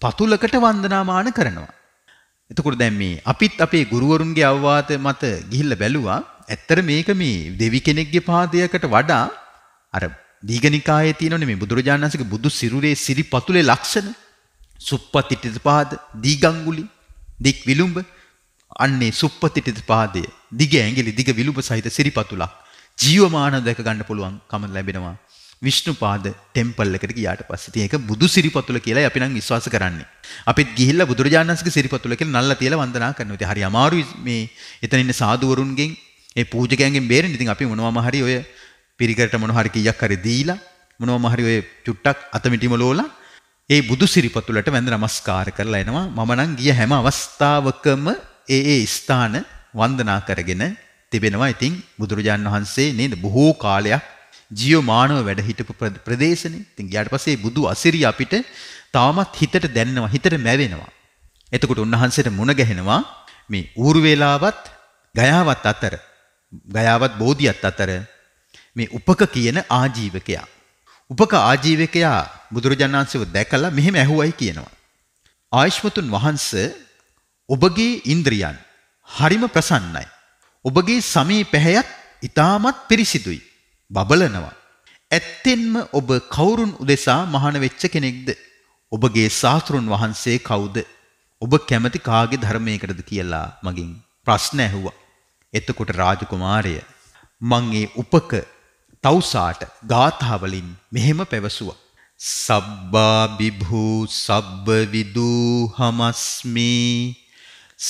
පතුලකට වන්දනාමාන කරනවා එතකොට දැන් මේ අපිත් අපේ ගුරුවරුන්ගේ අවවාද මත ගිහිල්ලා බැලුවා. ඇත්තට මේක මේ දෙවි කෙනෙක්ගේ පාදයකට වඩා අර දීගනිකායේ තියෙනනේ මේ බුදුරජාණන් වහන්සේගේ බුදු සිරුරේ සිරිපතුලේ ලක්ෂණ සුප්පතිටිත පාද දීගංගුලි දික් විලුඹ අන්නේ සුප්පතිටිත පාදය දිග ඇඟිලි දිග විලුඹ සහිත සිරිපතුලක් ජීවමාන දැක ගන්න පුළුවන් කම ලැබෙනවා විෂ්ණුපාද ටෙම්පල් එකට ගියාට පස්සේ. ඉතින් ඒක බුදු සිරිපතුල කියලා අපි නම් විශ්වාස කරන්නේ. අපිත් ගිහිල්ලා බුදුරජාණන් වහන්සේගේ සිරිපතුල කියලා නල්ලා තියලා වන්දනා කරනවා. ඉතින් හරි අමාරුයි මේ එතන ඉන්න සාදුවරුන්ගෙන් ඒ පූජකයන්ගෙන් බේරෙන්න. ඉතින් අපි මොනවාම හරි ඔය පිරිකරට මොන හරි කීයක් හරි දීලා මොනවාම හරි ඔය චුට්ටක් අතමිටිම ලෝලා ඒ බුදු සිරිපතුලට වැඳ නමස්කාර කරලා එනවා. මම නම් ගිය හැම අවස්ථාවකම ඒ ඒ ස්ථාන වන්දනා කරගෙන තිබෙනවා. ඉතින් බුදුරජාණන් වහන්සේ නේද බොහෝ කාලයක් ජියෝමානව වැඩ හිටපු ප්‍රදේශනේ. ඉතින් ගියාට පස්සේ බුදු අසිරිය අපිට තාමත් හිතට දැනෙනවා, හිතට මැවෙනවා. එතකොට උන්වහන්සේට මුණ ගැහෙනවා මේ ඌරු වේලාවත් ගයාවත් අතර ගයාවත් බෝධියත් අතර මේ උපක කියන ආජීවකයා. උපක ආජීවකයා බුදුරජාණන් වහන්සේව දැකලා මෙහෙම ඇහුවයි කියනවා. ආයෂ්මතුන් වහන්සේ ඔබගේ ඉන්ද්‍රියන් හරිම ප්‍රසන්නයි. ඔබගේ සමී පැහැයත් ඉතාමත් පිරිසිදුයි. බබලනවා. ඇත්තෙන්ම ඔබ කවුරුන් උදෙසා මහාන වෙච්ච කෙනෙක්ද? ඔබගේ සාස්ෘන් වහන්සේ කවුද? ඔබ කැමති කාගේ ධර්මයකටද කියලා මගෙන් ප්‍රශ්න ඇහුවා. එතකොට රාජකුමාරය මං ඒ උපක තවුසාට ගාථාවලින් මෙහෙම පැවසුවා. සබ්බා බිභූ සබ්බ විදූ හමස්මි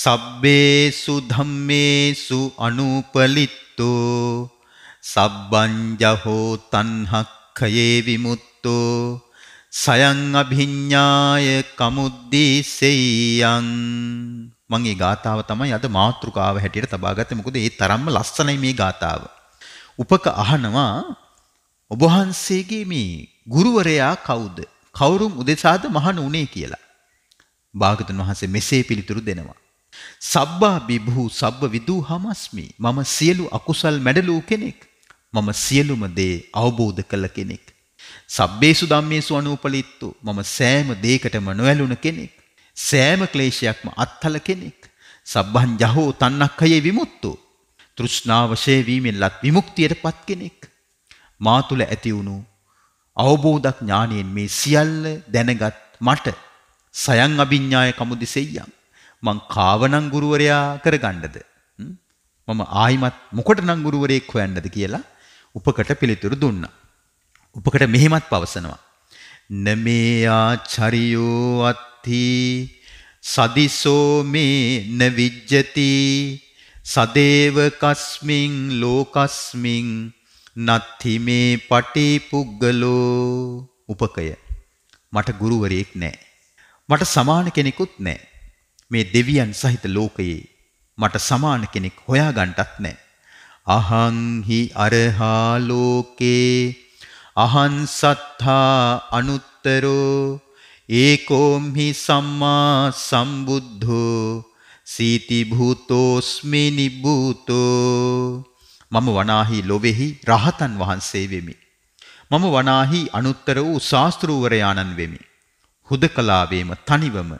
සබ්බේසු ධම්මේසු අනුපලිත්තෝ සබ්බංජහෝ තන්හක්ඛයේ විමුක්තෝ සයං අභිඤ්ඤාය කමුද්දීසෙයං මම මේ ගාතාව තමයි අද මාතෘකාව හැටියට තබා ගත්තේ මොකද ඒ තරම්ම ලස්සනයි මේ ගාතාව. උපක අහනවා ඔබ වහන්සේගේ මේ ගුරුවරයා කවුද? කවුරුම් උදෙසාද මහණ උනේ කියලා. භාගතුන් වහන්සේ මෙසේ පිළිතුරු දෙනවා. සබ්බා විභූ සබ්බ විදූ හමස්මි. මම සියලු අකුසල් මැඩලූ කෙනෙක්. මම සියලුම දේ අවබෝධ කළ කෙනෙක්. සබ්බේසු ධම්මේසු අනුපලිත්තු මම සෑම දෙයකටම නොඇලුන කෙනෙක්. සෑම ක්ලේශයක්ම අත්හල කෙනෙක්. සබ්බන් ජහෝ තන්නක්ඛයේ විමුක්තෝ. තෘෂ්ණාවශේ වීමෙන් ලත් විමුක්තියටපත් කෙනෙක්. මා තුල ඇති වුණු අවබෝධක් ඥානයෙන් මේ සියල්ල දැනගත් මට සයන් අභිඥාය කමුදිසෙය්‍යම් මං කාවනම් ගුරුවරයා කරගන්නද මම ආයිමත් මොකටනම් ගුරුවරයෙක් හොයන්නද කියලා උපකට පිළිතුරු දුන්නා. උපකට මෙහෙමත් පවසනවා. නමේයා චරියෝ අත්ථී සදිසෝ මේ නවිජ්ජති සදේව කස්මින් ලෝකස්මින් නත්ති මේ පටි පුග්ගලෝ උපකය මට ගුරුවරයෙක් නැහැ මට සමාන කෙනෙකුත් නැහැ මේ දෙවියන් සහිත ලෝකයේ මට සමාන කෙනෙක් හොයාගන්නටත් නැහැ අහං හි අරහා ලෝකේ අහං සත්තා අනුත්තරෝ ඒකෝම් හි සම්මා සම්බුද්ධෝ සීති භූතෝස්මි නිබ්බූතෝ මම වනාහි ලොවේහි රහතන් වහන්සේ වෙමි මම වනාහි අනුත්තර වූ ශාස්ත්‍රූවරයාණන් වෙමි. හුදකලාවේම තනිවම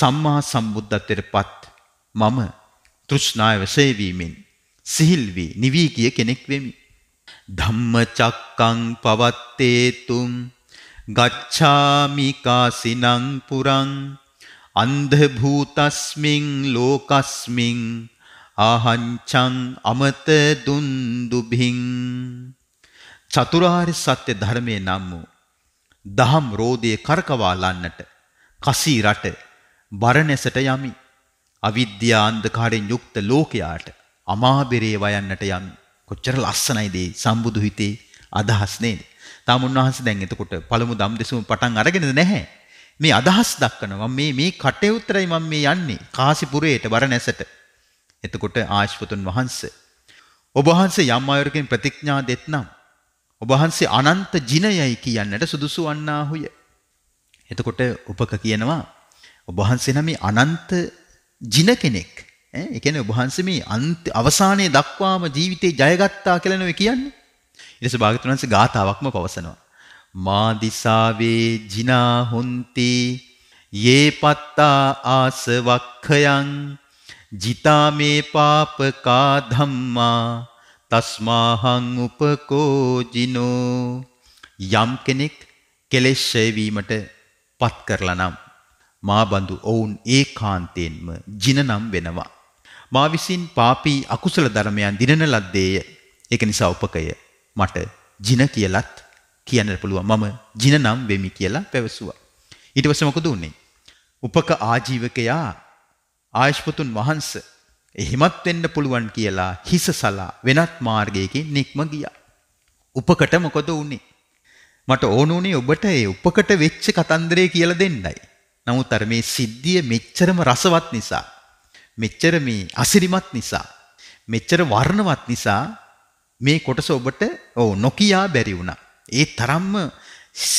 සම්මා සම්බුද්ධත්වයට පත් මම තෘෂ්ණාව සේවීමෙන් සිහිල් වී නිවී ගිය කෙනෙක් වෙමි. ධම්මචක්කං පවත්තේතුම් ගච්ඡාමි කාසිනං පුරං අන්ධ භූතස්මින් ලෝකස්මින් ආහංචං අමත දුන්දුභින් චතුරාර්ය සත්‍ය ධර්මයේ නම් වූ දහම් රෝදයේ කරකවාලන්නට කසී රට බරණැසට යමි අවිද්‍යා අන්ධකාරයෙන් යුක්ත ලෝකයාට අමාබෙරේ වයන්නට යමි. කොච්චර ලස්සනයිද සම්බුදු හිතේ අදහස් නේද? තාම උන්වහන්සේ දැන් එතකොට පළමු දම් දෙසුම පටන් අරගෙනද නැහැ. මේ අදහස් දක්වනවා මේ මේ කටයුත්තරයි මම මේ යන්නේ කාසිපුරේට බරණැසට. එතකොට ආශ්වතුන් වහන්සේ ඔබ වහන්සේ යම් ආයුරකින් ප්‍රතිඥා දෙත්නම් ඔබ වහන්සේ අනන්ත ජිනයයි කියන්නට සුදුසු වන්නාහුය. එතකොට උපක කියනවා ඔබ වහන්සේ නම් අනන්ත ජින කෙනෙක්. ඒ කියන්නේ ඔබ වහන්සේ මේ අන්ත අවසානයේ දක්වාම ජීවිතේ ජයගත්තා කියලා නෙවෙයි කියන්නේ. ඊට පස්සේ භාග්‍යතුන් වහන්සේ ගාථාවක්ම පවසනවා. මා දිසාවේ ජිනා හොන්ති යේ පත්තා ආසවක්ඛයන් ජිතා මේ පාපකා ධම්මා තස්මාහං උපකෝ ජිනෝ යම් කෙනෙක් කෙලෙෂය වීමට පත් කරලා නම් මා බඳු ඔවුන් ඒකාන්තයෙන්ම ජිනනම් වෙනවා මා විසින් පාපී අකුසල ධර්මයන් දිනන ලද්දේය. ඒක නිසා උපකය මට ජින කියලත් කියන්න පුළුවන්. මම ජින නම් වෙමි කියලා පැවසුවා. ඊට පස්සේ මොකද වුනේ? උපක ආජීවකයා ආයෂ්පතුන් වහන්සේ එහෙමත් වෙන්න පුළුවන් කියලා හිසසලා වෙනත් මාර්ගයකින් නික්ම ගියා. උපකට මොකද වුනේ? මට ඕන උනේ ඔබට ඒ උපකට වෙච්ච කතන්දරය කියලා දෙන්නයි. නමුත් අර මේ සිද්ධිය මෙච්චරම රසවත් නිසා මෙච්චර මේ අසිරිමත් නිසා මෙච්චර වර්ණවත් නිසා මේ කොටස ඔබට ඔව් නොකියා බැරි වුණා. ඒ තරම්ම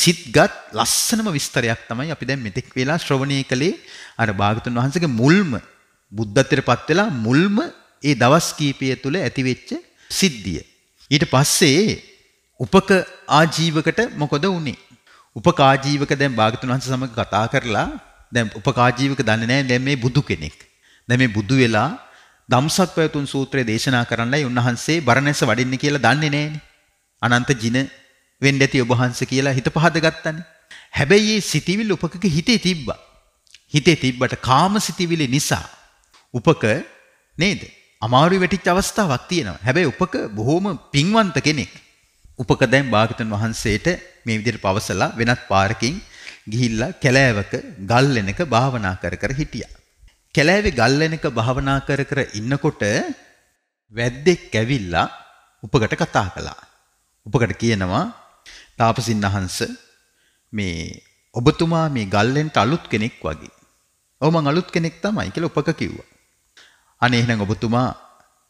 සිත්ගත් ලස්සනම විස්තරයක් තමයි අපි දැන් මෙතෙක් වෙලා ශ්‍රවණය කළේ අර භාගතුන් වහන්සේගේ මුල්ම බුද්ධත්වයටපත් වෙලා මුල්ම ඒ දවස් කීපය තුල ඇතිවෙච්ච සිද්ධිය. ඊට පස්සේ උපක ආජීවකට මොකද වුනේ? උපක ආජීවක දැන් භාගතුන් වහන්සේ සමග කතා කරලා දැන් උපක ආජීවක දන්නේ නැහැ දැන් මේ බුදු කෙනෙක්. දැන් මේ බුදු වෙලා ධම්සක් පැවතුම් සූත්‍රය දේශනා කරන්නයි උන්වහන්සේ බරණැස වඩින්නේ කියලා දන්නේ නෑනේ. අනන්ත ජින වෙන්න ඇති ඔබ වහන්සේ කියලා හිත පහද ගත්තනේ. හැබැයි මේ සිටිවිල් උපකක හිතේ තිබ්බා. හිතේ තිබ්බට කාම සිටිවිලි නිසා උපක නේද? අමාරු වෙටිච්ච අවස්ථාවක් තියෙනවා. හැබැයි උපක බොහොම පිංවන්ත කෙනෙක්. උපක දැන් භාගතුන් වහන්සේට මේ විදිහට පවසලා වෙනත් පාරකින් ගිහිල්ලා කැලෑවක ගල් වෙනක භාවනා කර කර හිටියා. කැලෑවේ ගල්ලෙනක භාවනා කර කර ඉන්නකොට වැද්දෙක් ඇවිල්ලා උපකට කතා කළා. උපකට කියනවා තාපසින් වහන්ස මේ ඔබතුමා මේ ගල්ලෙන්ට අලුත් කෙනෙක් වගේ. ඔව් මං අලුත් කෙනෙක් තමයි කියලා උපක කිව්වා. අනේ එහෙනම් ඔබතුමා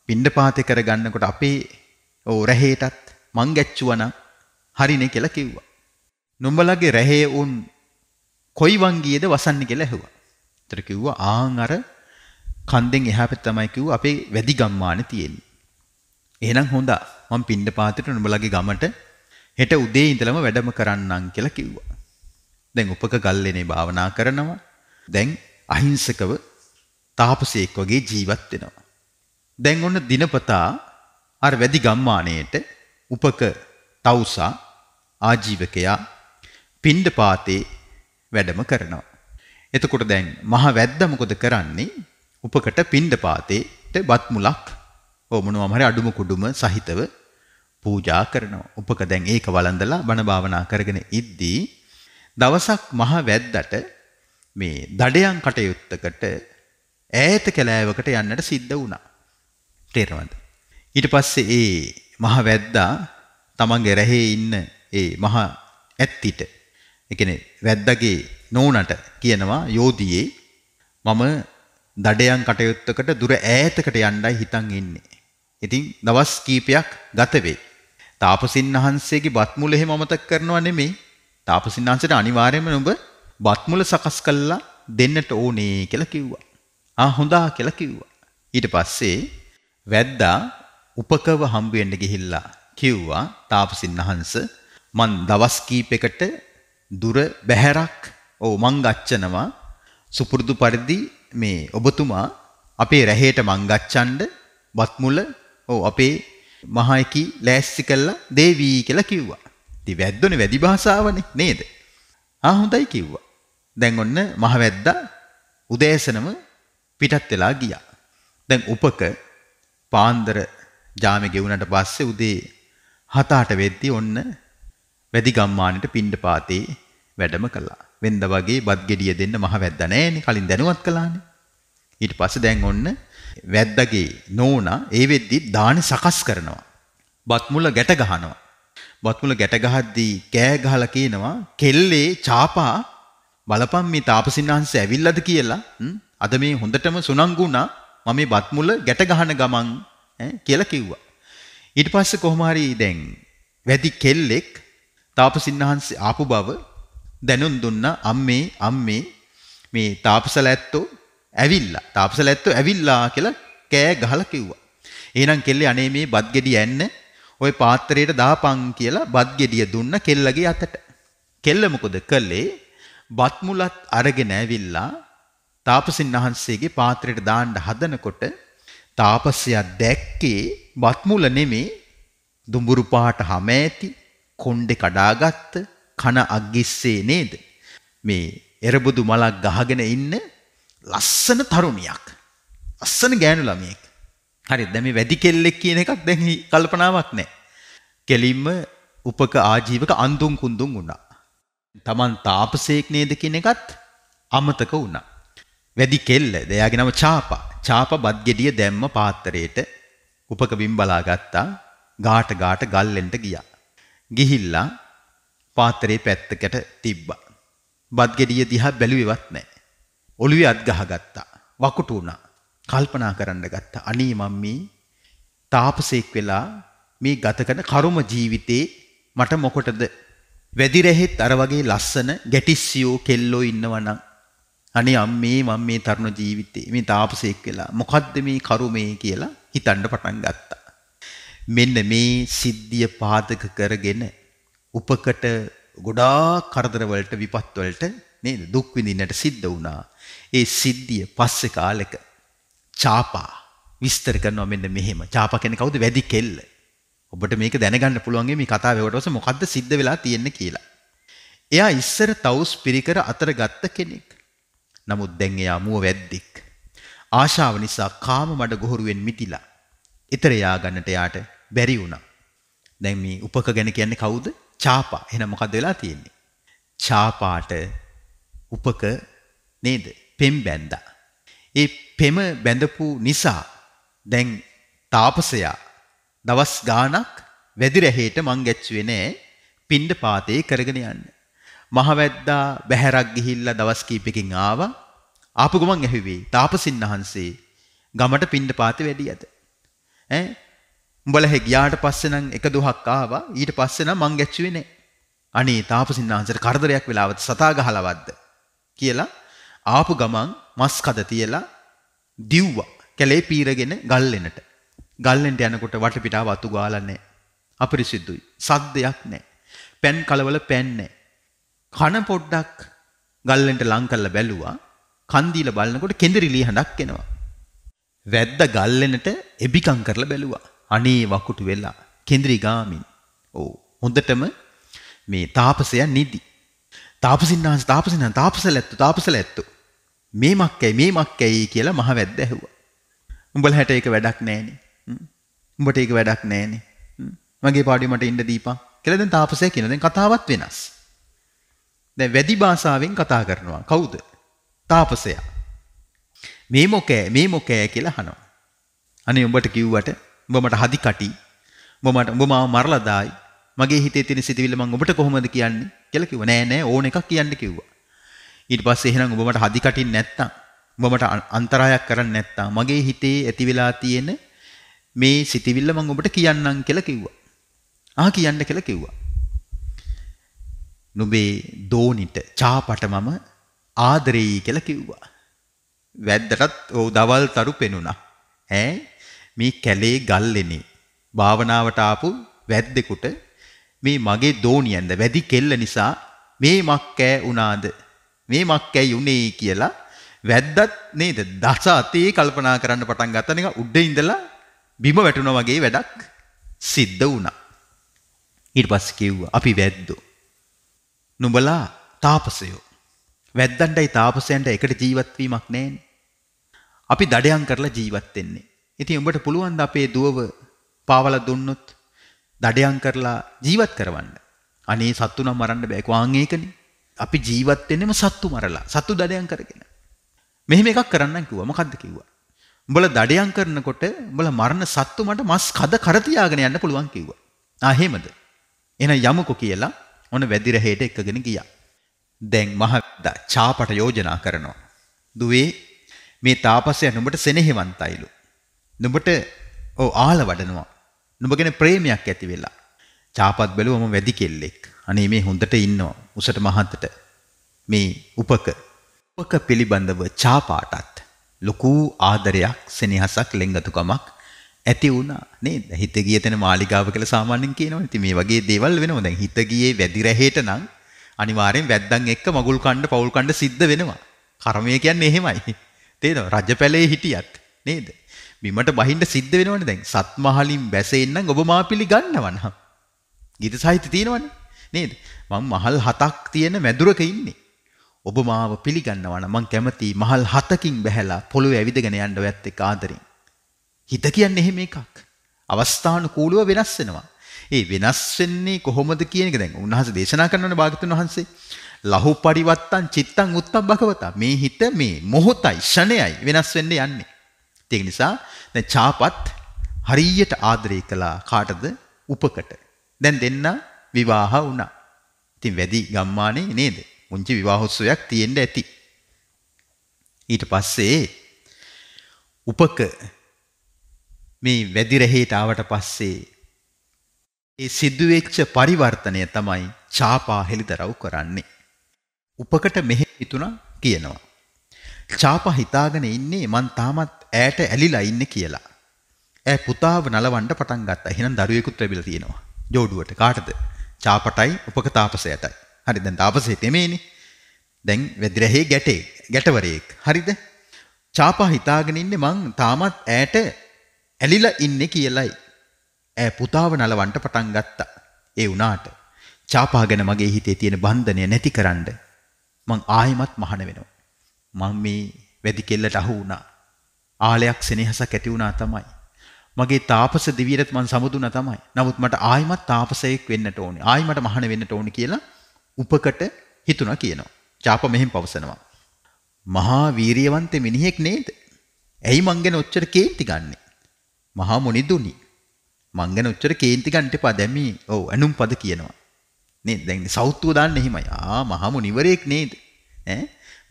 පිණ්ඩපාතේ කරගන්නකොට අපේ ඔව් රැහේටත් මං ගැච්චුවනම් හරිනේ කියලා කිව්වා. නුඹලගේ රැහේ උන් කොයි වංගියේද වසන්නේ කියලා ඇහුවා. විතර කිව්වා ආන් අර කන්දෙන් එහා පැත්ත තමයි කිව්වා අපේ වැඩි ගම්මාන තියෙන්නේ. එහෙනම් හොඳා මම පින්න පාතේට නුඹලගේ ගමට හෙට උදේ ඉඳලම වැඩම කරන්නම් කියලා කිව්වා. දැන් උපක ගල්ලේනේ භාවනා කරනවා. දැන් අහිංසකව තාපසයෙක් වගේ ජීවත් වෙනවා. දැන් ඔන්න දිනපතා අර වැඩි ගම්මානයේට උපක තවුසා ආජීවකයා පින්ඩපාතේ වැඩම කරනවා. එතකොට දැන් මහ වැද්ද මොකද කරන්නේ? උපකට පින්ඩපාතේට බත් මුලක් ඕ මොනවාම හරි අඩුම කුඩුම සහිතව පූජා කරනවා. උපක දැන් ඒක වළඳලා බණ භාවනා කරගෙන ඉද්දී දවසක් මහ වැද්දට මේ දඩයන් කටයුත්තකට ඈත කැලෑවකට යන්නට සිද්ධ වුණා. තේරෙනවද? ඊට පස්සේ ඒ මහ වැද්දා තමන්ගේ රැහේ ඉන්න ඒ මහ ඇත්තිට ඒ කියන්නේ වැද්දාගේ නෝනට කියනවා යෝධියේ මම දඩයන් කටයුත්තකට දුර ඈතකට යන්නයි හිතන් ඉන්නේ. ඉතින් දවස් කීපයක් ගත වෙයි. තාපසින් වහන්සේගේ බත්මුල එහෙම අමතක කරනවා නෙමෙයි. තාපසින් වහන්සේට අනිවාර්යයෙන්ම ඔබ බත්මුල සකස් කළා දෙන්නට ඕනේ කියලා කිව්වා. ආ හොඳා කියලා කිව්වා. ඊට පස්සේ වැද්දා උපකව හම්බ වෙන්න ගිහිල්ලා කිව්වා තාපසින් වහන්ස මං දවස් කීපයකට දුර බැහැරක් ඔව් මං ගච්ඡනවා සුපුරුදු පරිදි මේ ඔබතුමා අපේ රැහේට මං ගච්ඡන්ඩ බත්මුල ඔව් අපේ මහයකි ලෑස්ති කළා දේවී කියලා කිව්වා. ඉතින් වැද්දොනේ වැඩි භාෂාවනේ නේද? ආ හොඳයි කිව්වා. දැන් ඔන්න මහවැද්දා උදෑසනම පිටත් වෙලා ගියා. දැන් උපක පාන්දර ජාමේ ගෙවුනට පස්සේ උදේ 7-8 වෙද්දී ඔන්න වැඩි ගම්මානෙට පින්ඩ පාතේ වැඩම කළා. වෙන්ද වගේ බත් ගෙඩිය දෙන්න මහ වැද්දා නෑනේ කලින් දැනුවත් කළානේ. ඊට පස්සේ දැන් ඔන්න වැද්දාගේ නෝනා ඒ වෙද්දි දානි සකස් කරනවා. බත් මුල ගැට ගහනවා. බත් මුල ගැට ගහද්දී කෑ ගහලා කියනවා කෙල්ලේ චාපා බලපන් මේ තාපසින්හන්ස ඇවිල්ලාද කියලා. අද මේ හොඳටම සුණංගුණා මම මේ බත් මුල ගැට ගහන ගමන් කියලා කිව්වා. ඊට පස්සේ කොහොම හරි දැන් වැදි කෙල්ලෙක් තාපසින්හන්ස ආපු බව දැනුම් දුන්නා අම්මේ අම්මේ මේ තාපසල ඇත්තෝ ඇවිල්ලා තාපසල ඇත්තෝ ඇවිල්ලා කියලා කෑ ගහලා කිව්වා. එහෙනම් කෙල්ලේ අනේ මේ බත් ගෙඩිය ඇන්න ওই පාත්‍රයට දාපන් කියලා බත් ගෙඩිය දුන්න කෙල්ලගේ අතට. කෙල්ල මොකද කළේ? බත් මුලත් අරගෙන ඇවිල්ලා තාපසින් වහන්සේගේ පාත්‍රයට දාන්න හදනකොට තාපසයා දැක්කේ බත් මුල නෙමේ දුඹුරු පාට හැම ඇති කොණ්ඩේ කඩාගත්තු කන අග්ගිස්සේ නේද? මේ එරබුදු මලක් ගහගෙන ඉන්න ලස්සන තරුණියක්. ලස්සන ගෑනු ළමයෙක්. හරි දැන් මේ වැඩි කෙල්ලෙක් කියන එකක් දැන් කල්පනාවක් නැහැ. කෙලින්ම උපක ආජීවක අඳුන් කුඳුන් වුණා. Taman තාපසේක් නේද කියන එකත් අමතක වුණා. වැඩි කෙල්ල දෙයාගේ නම චාපා. චාපා බද්ගෙඩිය දැම්ම පාත්‍රයට උපක බිම් බලා ගත්තා. ගාට ගාට ගල්ලෙන්ට ගියා. ගිහිල්ලා පාත්‍රේ පැත්තකට තිබ්බා. බත් ගෙඩිය දිහා බැලුවේවත් නැහැ. ඔළුවේ අත් ගහගත්තා. වකුටු වුණා. කල්පනා කරන්න ගත්තා. අනේ මම මේ තාපසෙක් වෙලා මේ ගත කරන කර්ම ජීවිතේ මට මොකටද? වැදි රැහෙත් අර වගේ ලස්සන ගැටිස්සියෝ කෙල්ලෝ ඉන්නවනම් අනේ අම්මේ මම මේ තරුණ ජීවිතේ මේ තාපසෙක් වෙලා මොකද්ද මේ කර්මය කියලා හිතන්න පටන් ගත්තා. මෙන්න මේ සිද්ධිය පාදක කරගෙන උපකට ගොඩා කරදරවලට විපත්වලට නේද දුක් විඳින්නට සිද්ධ වුණා. ඒ සිද්ධිය පස්සේ කාලෙක චාපා විස්තර කරනවා මෙන්න මෙහෙම. චාපා කියන්නේ කවුද? වැදි කෙල්ල. ඔබට මේක දැනගන්න පුළුවන් මේ කතාවේ කොට ඔස මොකද්ද සිද්ධ වෙලා තියෙන්නේ කියලා. එයා ඉස්සර තවුස් පිරිකර අතර ගත්ත කෙනෙක්. නමුත් දැන් එයා මුව වැද්දෙක්. ආශාව නිසා කාම මඩ ගොහරුවෙන් මිදිලා. ඊතර යා ගන්නට යාට බැරි වුණා. දැන් මේ උපක ගැන කියන්නේ කවුද? චාපා එහෙනම් මොකද වෙලා තියෙන්නේ? චාපාට උපක නේද? පෙම් බැඳා. ඒ පෙම බැඳපු නිසා දැන් තාපසයා දවස් ගාණක් වැදිරැහෙට මං ගැච්චුවේ නෑ පින්ඩ පාතේ කරගෙන යන්න. මහවැද්දා බැහැරක් ගිහිල්ලා දවස් කීපකින් ආවා. ආපු ගමන් ඇහුවේ තාපසින් වහන්සේ ගමට පින්ඩ පාතේ වැඩි ඇත. ඈ උඹල හෙක් යාට පස්සෙනම් එක දුහක් ආවා ඊට පස්සෙනම් මං ගැච්චුවේ නෑ. අනේ තාපසින්හන්සට කරදරයක් වෙලාවත් සතා ගහලවද්ද කියලා ආපු ගමන් මස් කද තියලා දිව්වා. කැලේ පීරගෙන ගල්ලෙනට. ගල්ලෙන්ට යනකොට වටපිටාව අතු ගාලා නෑ. අපිරිසිදුයි. සද්දයක් නෑ. පැන් කලවල පැන් නෑ. කන පොඩ්ඩක් ගල්ලෙන්ට ලං කරලා බැලුවා. කන්දීල බලනකොට කෙඳිරිලි හඬක් එනවා. වැද්ද ගල්ලෙනට එබිකම් කරලා බැලුවා. අනේ වකුටු වෙලා කෙන්ද්‍රි ගාමින්. ඔව්. හොඳටම මේ තාපසයා නිදි. තාපසින් වහන්සේ තාපසින් තාපසලැත්තු තාපසලැත්තු. මේ මක්කයි මේ මක්කයි කියලා මහවැද්ද ඇහුවා. උඹලට ඒක වැඩක් නෑනේ. උඹට ඒක වැඩක් නෑනේ. මගේ පාඩුවේ මට ඉන්න දීපන් කියලා දැන් තාපසයා කියන දැන් කතාවත් වෙනස්. දැන් වැඩි භාෂාවෙන් කතා කරනවා. කවුද? තාපසයා. මේ මොකෑ මේ මොකෑ කියලා අහනවා. අනේ උඹට කිව්වට උඹ මට හදි කටි. උඹ මට උඹ මාව මරලා දායි. මගේ හිතේ තියෙන සිතවිල්ල මම ඔබට කොහොමද කියන්නේ කියලා කිව්වා. නෑ නෑ ඕන එකක් කියන්න කිව්වා. ඊට පස්සේ එහෙනම් ඔබ මට හදි කටින් නැත්තම් උඹ මට අන්තරායක් කරන්නේ නැත්තම් මගේ හිතේ ඇති වෙලා තියෙන මේ සිතවිල්ල මම ඔබට කියන්නම් කියලා කිව්වා. ආ කියන්න කියලා කිව්වා. නුඹේ දෝනිට චාපට මම ආදරෙයි කියලා කිව්වා. වැද්දටත් ඔව් දවල් තරු පෙනුණා. ඈ මේ කැලේ ගල්ලෙනේ. භාවනාවට ආපු වැද්දෙකුට මේ මගේ දෝණියෙන්ද වැඩි කෙල්ල නිසා මේ මක්කෑ උනාද මේ මක්කැයි උනේ කියලා වැද්දත් නේද දස අතේ කල්පනා කරන්න පටන් ගත්ත නික උඩ ඉඳලා බිම වැටුණා වගේ වැඩක් සිද්ධ වුණා. ඊට පස්සේ කිව්වා අපි වැද්දෝ. නුඹලා තාපසයෝ. වැද්දන්ටයි තාපසයන්ට එකට ජීවත් වීමක් නැහැනේ. අපි දඩයන් කරලා ජීවත් වෙන්නේ. ඉතින් උඹට පුළුවන් ද අපේ දුවව පාවලා දුන්නොත් දඩයන් කරලා ජීවත් කරවන්න. අනේ සත්තු නම් මරන්න බෑ. කොහොන් ඒකනේ. අපි ජීවත් වෙන්නෙම සත්තු මරලා. සත්තු දඩයන් කරගෙන. මෙහෙම එකක් කරන්නම් කිව්වා. මොකද්ද කිව්වා? උඹලා දඩයන් කරනකොට උඹලා මරණ සත්තු මට මස් කද කර තියාගෙන යන්න පුළුවන් කිව්වා. ආ එහෙමද? එහෙනම් යමුකෝ කියලා ඔන්න වැදිරහේට එක්කගෙන ගියා. දැන් මහදා චාපට යෝජනා කරනවා. දුවේ මේ තාපසයා නුඹට සෙනෙහෙවන්තයිලු. නුඹට ඔව් ආල වඩනවා. නුඹ ගැන ප්‍රේමයක් ඇති වෙලා. චාපත් බැලුවම වැඩි කෙල්ලෙක්. අනේ මේ හොඳට ඉන්නවා. උසට මහතට. මේ උපක. උපක පිළිබඳව චාපාටත් ලොකු ආදරයක්, සෙනෙහසක්, ලෙංගතුකමක් ඇති වුණා නේද? හිත ගිය තැන මාලිගාව කියලා සාමාන්‍යයෙන් කියනවනේ. ඉතින් මේ වගේ දේවල් වෙනවා. දැන් හිත ගියේ වැඩි රැහෙට නම් අනිවාර්යෙන් වැද්දන් එක්ක මගුල් කණ්ඩ පවුල් කණ්ඩ සිද්ධ වෙනවා. කර්මය කියන්නේ එහෙමයි. තේරෙනවද? රජ පැලේ හිටියත් නේද? බිමට බහින්න සිද්ධ වෙනවනේ දැන්. සත්මහලින් බැසෙන්නම් ඔබ මා පිළිගන්නවනම්. ගීත සාහිත්‍ය තියෙනවනේ. නේද? මම මහල් හතක් තියෙන මැදුරක ඉන්නේ. ඔබ මාව පිළිගන්නවා නම් මං කැමතියි මහල් හතකින් බැහැලා පොළොවේ ඇවිදගෙන යන්න ඔයත් එක්ක ආදරෙන්. හිත කියන්නේ එහෙම එකක්. අවස්ථානුකූලව වෙනස් වෙනවා. ඒ වෙනස් වෙන්නේ කොහොමද කියන එක දැන් උන්වහන්සේ දේශනා කරනවනේ භාගතුන් වහන්සේ. ලහු පරිවත්තං චිත්තං උත්තම් භගවතා. මේ හිත මේ මොහොතයි ෂණයයි වෙනස් වෙන්න යන්නේ. ඒක නිසා දැන් චාපත් හරියට ආදරය කළා කාටද? උපකට. දැන් දෙන්න විවාහ වුණා. ඉතින් වැඩි ගම්මානේ නේද? මුංචි විවාහෝත්සවයක් තියෙන්න ඇති. ඊට පස්සේ උපක මේ වැඩි රැහෙට ආවට පස්සේ ඒ සිදුවෙච්ච පරිවර්තනය තමයි චාපා හෙළිදරව් කරන්නේ. උපකට මෙහෙ හිතුණා කියනවා. චාපා හිතාගෙන ඉන්නේ මං තාමත් ඈට ඇලිලා ඉන්නේ කියලා. ඈ පුතාව නලවන්න පටන් ගත්තා. එහෙනම් දරුවෙකුත් ලැබිලා තියෙනවා. ජෝඩුවට කාටද? චාපටයි උපකතාපසයටයි. හරි දැන් තාපසෙට නෙමෙයිනේ. දැන් වැදිරහේ ගැටේ ගැටවරයෙක්. හරිද? චාපා හිතාගෙන ඉන්නේ මං තාමත් ඈට ඇලිලා ඉන්නේ කියලයි. ඈ පුතාව නලවන්න පටන් ගත්තා. ඒ වුණාට චාපා ගැන මගේ හිතේ තියෙන බන්ධනය නැතිකරන්න මං ආයෙමත් මහාන වෙනවා. මම මේ වැදි කෙල්ලට අහු වුණා. ආලයක් සෙනෙහසක් ඇති වුණා තමයි. මගේ තාපස දිවියට මං සමුදුණා තමයි. නමුත් මට ආයිමත් තාපසයෙක් වෙන්නට ඕනේ. ආයි මට මහාන වෙන්නට ඕනේ කියලා උපකට හිතුණා කියනවා. චාප මෙහෙම පවසනවා. මහා වීරියවන්ත මිනිහෙක් නේද? ඇයි මං ගැන ඔච්චර කේන්ති ගන්නෙ? මහා මුනිදුනි. මං ගැන ඔච්චර කේන්ති ගන්න එපා දැමි. ඔව් ඇනුම් පද කියනවා. නේද? දැන් සෞත්වෝ දාන්න එහෙමයි. ආ මහා මුනිවරයෙක් නේද? ඈ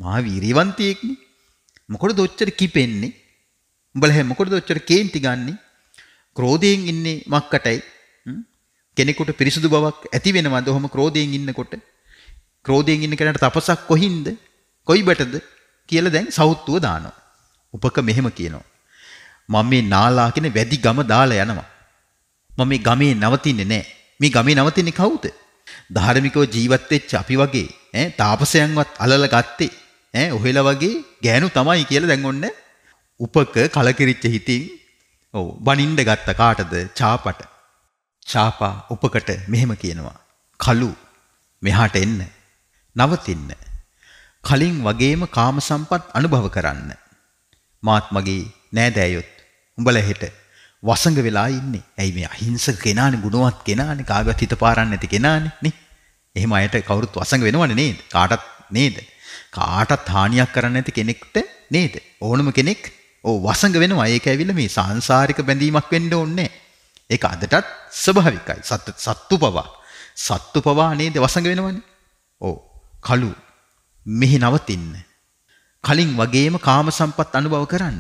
මහා වීරියවන්තයෙක්නේ. මොකටද ඔච්චර කිපෙන්නේ? උඹලා හැ මොකටද ඔච්චර කේන්ති ගන්නෙ? ක්‍රෝධයෙන් ඉන්නේ මක්කටයි. කෙනෙකුට පිරිසුදු බවක් ඇති වෙනවද ඔහොම ක්‍රෝධයෙන් ඉන්නකොට? ක්‍රෝධයෙන් ඉන්න කෙනාට තපසක් කොහින්ද? කොයි බටද? කියලා දැන් සෞත්තුව දානවා. උපක මෙහෙම කියනවා. මම මේ නාලා කියන වැදි ගම දාලා යනවා. මම මේ ගමේ නවතින්නේ නැහැ. මේ ගමේ නවතින්නේ කවුද? ධාර්මිකව ජීවත් වෙච්ච අපි වගේ ඈ තාපසයන්වත් අලල ගත්තේ ඈ ඔහෙලා වගේ ගෑනු තමයි කියලා දැන් ඔන්න උපක කලකිරිච්ච හිතින් ඔව් බනින්න ගත්ත කාටද චාපට චාපා උපකට මෙහෙම කියනවා කලු මෙහාට එන්න නවතින්න කලින් වගේම කාම සම්පත් අනුභව කරන්න මාත් මගේ නෑදෑයොත් උඹලා හෙට වසඟ වෙලා ඉන්නේ ඇයි මේ අහිංසක කෙනානේ ගුණවත් කෙනානේ කාගවත් හිත පාරන්නේ නැති කෙනානේ නේ එහෙම අයට කවුරුත් වසඟ වෙනවනේ නේද කාටත් නේද කාටත් හානියක් කරන්න ඇති කෙනෙක්ට නේද? ඕනම කෙනෙක් ඕ වසඟ වෙනවා. ඒක ඇවිල්ලා මේ සාංශාරික බැඳීමක් වෙන්න ඕනේ ඒක අදටත් ස්වභාවිකයි. සත්තු පවා. සත්තු පවා නේද වසඟ වෙනවනේ. ඕ කළු මෙහි නවතින්න. කලින් වගේම කාම සම්පත් අනුභව කරන්න.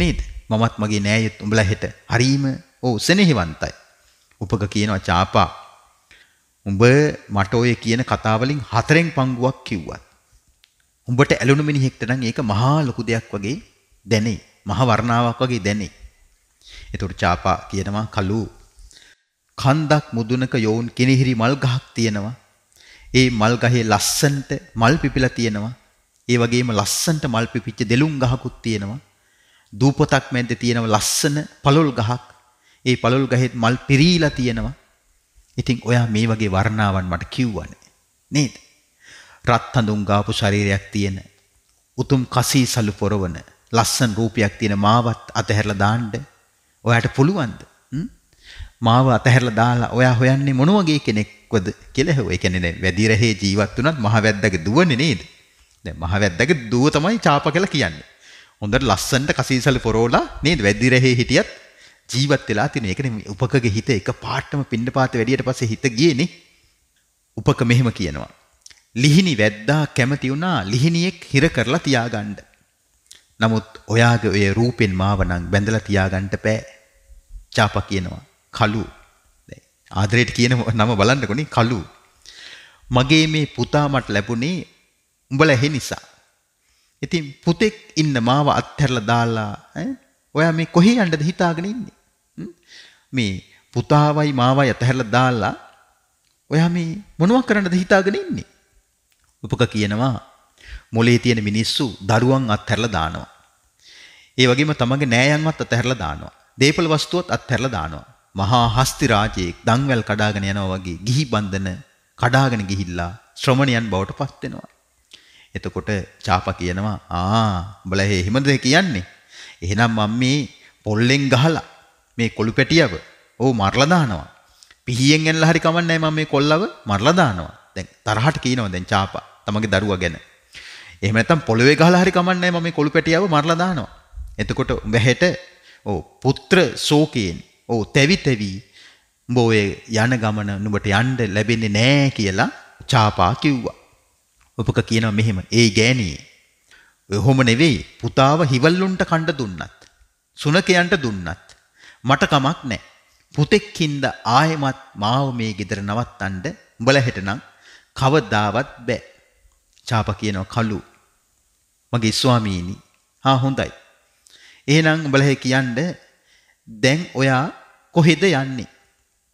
නේද? මමත් මගේ නෑයෙත් උඹලා හෙට හරීම ඕ සෙනෙහිවන්තයි. උපක කියනවා චාපා. උඹ මට ඔය කියන කතාවලින් හතරෙන් පංගුවක් කිව්වත් උඹට ඇලුණු මිනිහෙක්ට නම් ඒක මහා ලොකු දෙයක් වගේ දැනේ. මහා වර්ණාවක් වගේ දැනේ. ඒතකොට චාපා කියනවා කළු කන්දක් මුදුනක යෝන් කිනිහිරි මල් ගහක් තියෙනවා. ඒ මල් ගහේ ලස්සන්ට මල් පිපිලා තියෙනවා. ඒ වගේම ලස්සන්ට මල් පිපිච්ච දෙලුම් ගහකුත් තියෙනවා. දූපතක් මැද්දේ තියෙනවා ලස්සන පළොල් ගහක්. ඒ පළොල් ගහෙත් මල් පිරීලා තියෙනවා. ඉතින් ඔයා මේ වගේ වර්ණාවන් මට කිව්වනේ. නේද? රත් හඳුන් ගාපු ශරීරයක් තියෙන උතුම් කසී සලු පොරවන ලස්සන රූපයක් තියෙන මාවත් අතහැරලා දාන්න ඔයාට පුළුවන්ද මාව අතහැරලා දාලා ඔයා හොයන්නේ මොන වගේ කෙනෙක්වද කියලා හෙව. ඒ කියන්නේ දැන් වැඩි රහේ ජීවත් වුණත් මහවැද්දගේ දුවනේ නේද? දැන් මහවැද්දගේ දුව තමයි චාප කියලා කියන්නේ. හොඳට ලස්සනට කසීසල පොරෝලා නේද? වැඩි රහේ හිටියත් ජීවත් වෙලා තිනේ. ඒ කියන්නේ උපකගේ හිත එක පාටම පින්න පාත වැඩියට පස්සේ හිත ගියේ නේ. උපක මෙහෙම කියනවා. ලිහිණි වැද්දා කැමති වුණා ලිහිණියෙක් හිර කරලා තියාගන්න. නමුත් ඔයාගේ ඔය රූපෙන් මාව නම් බැඳලා තියාගන්න බෑ. චාපා කියනවා. කලු. ආදරේට කියන නම බලන්නකොනේ කලු. මගේ මේ පුතා මට ලැබුණේ උඹලා හේ නිසා. ඉතින් පුතෙක් ඉන්න මාව අත්හැරලා දාලා ඔයා මේ කොහේ යන්නද හිතාගෙන ඉන්නේ? මේ පුතාවයි මාවයි අතහැරලා දාලා ඔයා මේ මොනවා කරන්නද හිතාගෙන ඉන්නේ? උපක කියනවා මොලේ තියෙන මිනිස්සු දරුවන් අත්හැරලා දානවා. ඒ වගේම තමගේ නෑයන්වත් අත්හැරලා දානවා. දේපල වස්තුවත් අත්හැරලා දානවා. මහා හස්ති රාජයෙක් දන්වැල් කඩාගෙන යනවා වගේ ගිහි බන්ධන කඩාගෙන ගිහිල්ලා ශ්‍රමණයන් බවට පත් වෙනවා. එතකොට චාපා කියනවා ආ උඹලා එහෙමද කියන්නේ? එහෙනම් මම මේ පොල්ලෙන් ගහලා මේ කොළු පැටියව ඕ මරලා දානවා. පිහියෙන් එන්නලා හරි කමන්නේ මම මේ කොල්ලව මරලා දානවා. දැන් තරහට කියනවා දැන් චාපා. තමන්ගේ දරුවා ගැන. එහෙම නැත්නම් පොළවේ ගහලා හරි කමන්නේ මම මේ කොළු පැටියව මරලා දානවා. එතකොට උඹ හැට ඔව් පුත්‍ර ශෝකයෙන් ඔව් තැවි තැවි උඹ ඔය යන ගමන නුඹට යන්න ලැබෙන්නේ නෑ කියලා චාපා කිව්වා. උපක කියනවා මෙහෙම ඒ ගෑණියේ ඔහොම නෙවෙයි පුතාව හිවල්ලුන්ට කණ්ඩ දුන්නත් සුනකයන්ට දුන්නත් මට කමක් නැහැ පුතෙක්කින්ද ආයෙමත් මාව මේ ගෙදර නවත්තන්න උඹලා හෙටනම් කවදාවත් බෑ චාප කියනවා කළු. මගේ ස්වාමීනි. හා හොඳයි. එහෙනම් උඹලා කියන්න දැන් ඔයා කොහෙද යන්නේ?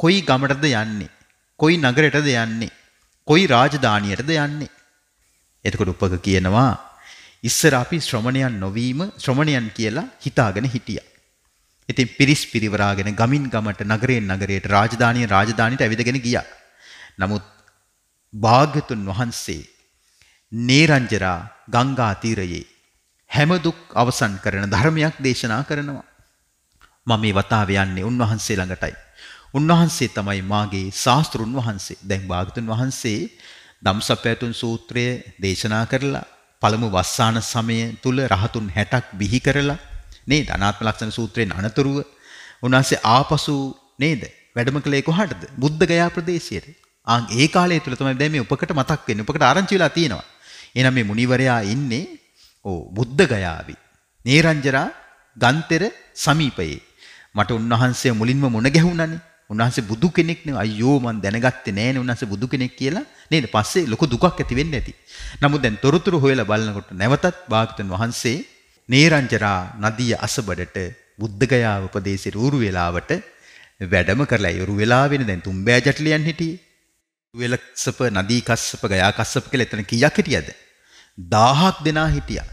කොයි ගමටද යන්නේ? කොයි නගරයටද යන්නේ? කොයි රාජධානියටද යන්නේ? එතකොට උපක කියනවා ඉස්සර අපි ශ්‍රමණයන් නොවීම ශ්‍රමණයන් කියලා හිතාගෙන හිටියා. ඉතින් පිරිස් පිරිවරාගෙන ගමින් ගමට නගරයෙන් නගරයට රාජධානියෙන් රාජධානියට ඇවිදගෙන ගියා. නමුත් භාග්‍යතුන් වහන්සේ නේරංජරා ගංගා තීරයේ හැම දුක් අවසන් කරන ධර්මයක් දේශනා කරනවා. මම මේ වතාවේ යන්නේ උන්වහන්සේ ළඟටයි. උන්වහන්සේ තමයි මාගේ ශාස්ත්‍රුන් වහන්සේ. දැන් භාගතුන් වහන්සේ ධම්සප්පයතුන් සූත්‍රය දේශනා කරලා පළමු වස්සාන සමය තුල රහතුන් 60ක් බිහි කරලා නේද? අනාත්ම ලක්ෂණ සූත්‍රයෙන් අනතුරුව උන්වහන්සේ ආපසු නේද? වැඩම කළේ කොහටද? බුද්ධ ගයා ප්‍රදේශයට. ආන් ඒ කාලය තුල තමයි දැන් මේ උපකට මතක් වෙන්නේ. උපකට ආරංචි වෙලා තියෙනවා. එහෙනම් මේ මුනිවරයා ඉන්නේ ඕ බුද්ධ ගයාවේ. නේරංජරා ගන්තර සමීපයේ. මට උන්වහන්සේ මුලින්ම මුණ ගැහුණානේ. උන්වහන්සේ බුදු කෙනෙක් නේ. අයියෝ මං දැනගත්තේ නෑනේ උන්වහන්සේ බුදු කෙනෙක් කියලා. නේද? පස්සේ ලොකු දුකක් ඇති වෙන්නේ ඇති. නමුත් දැන් තොරතුරු හොයලා බලනකොට නැවතත් භාගතුන් වහන්සේ නේරංජරා නදිය අසබඩට බුද්ධ ගයාව ප්‍රදේශේ ඌරු වේලාවට වැඩම කරලා ඉවරු වෙලා වෙන දැන් තුම්බෑ ජටලියන් හිටියේ. වෙලක්සප නදී කස්සප ගයා කස්සප කියලා එතන කීයක් හිටියද? 1000ක් දෙනා හිටියා.